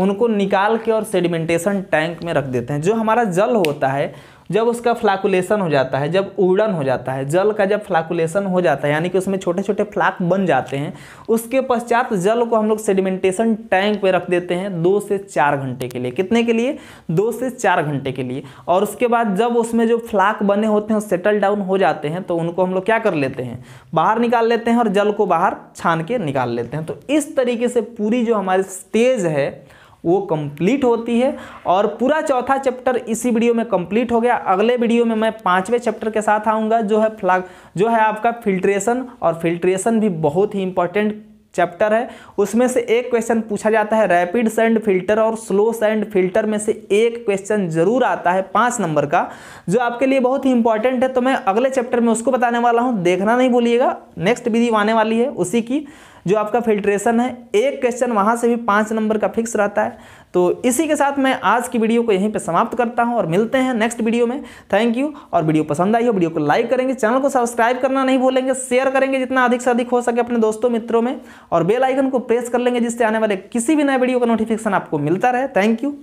[SPEAKER 1] उनको निकाल के और सेडिमेंटेशन टैंक में रख देते हैं जो हमारा जल होता है जब उसका फ्लाकुलेशन हो जाता है जब उड़न हो जाता है जल का जब फ्लाकुलेशन हो जाता है यानी कि उसमें छोटे छोटे फ्लाक बन जाते हैं उसके पश्चात जल को हम लोग सेडिमेंटेशन टैंक पे रख देते हैं दो से चार घंटे के लिए कितने के लिए दो से चार घंटे के लिए और उसके बाद जब उसमें जो फ्लाक बने होते हैं सेटल डाउन हो जाते हैं तो उनको हम लोग क्या कर लेते हैं बाहर निकाल लेते हैं और जल को बाहर छान के निकाल लेते हैं तो इस तरीके से पूरी जो हमारी स्टेज है वो कंप्लीट होती है और पूरा चौथा चैप्टर इसी वीडियो में कंप्लीट हो गया अगले वीडियो में मैं पाँचवें चैप्टर के साथ आऊँगा जो है फ्लाग जो है आपका फिल्ट्रेशन और फिल्ट्रेशन भी बहुत ही इंपॉर्टेंट चैप्टर है उसमें से एक क्वेश्चन पूछा जाता है रैपिड सैंड फिल्टर और स्लो सैंड फिल्टर में से एक क्वेश्चन जरूर आता है पाँच नंबर का जो आपके लिए बहुत ही इंपॉर्टेंट है तो मैं अगले चैप्टर में उसको बताने वाला हूँ देखना नहीं भूलिएगा नेक्स्ट विधि आने वाली है उसी की जो आपका फिल्ट्रेशन है एक क्वेश्चन वहाँ से भी पाँच नंबर का फिक्स रहता है तो इसी के साथ मैं आज की वीडियो को यहीं पर समाप्त करता हूँ और मिलते हैं नेक्स्ट वीडियो में थैंक यू और वीडियो पसंद आई हो वीडियो को लाइक करेंगे चैनल को सब्सक्राइब करना नहीं भूलेंगे शेयर करेंगे जितना अधिक से अधिक हो सके अपने दोस्तों मित्रों में और बेल आइकन को प्रेस कर लेंगे जिससे आने वाले किसी भी नए वीडियो का नोटिफिकेशन आपको मिलता रहे थैंक यू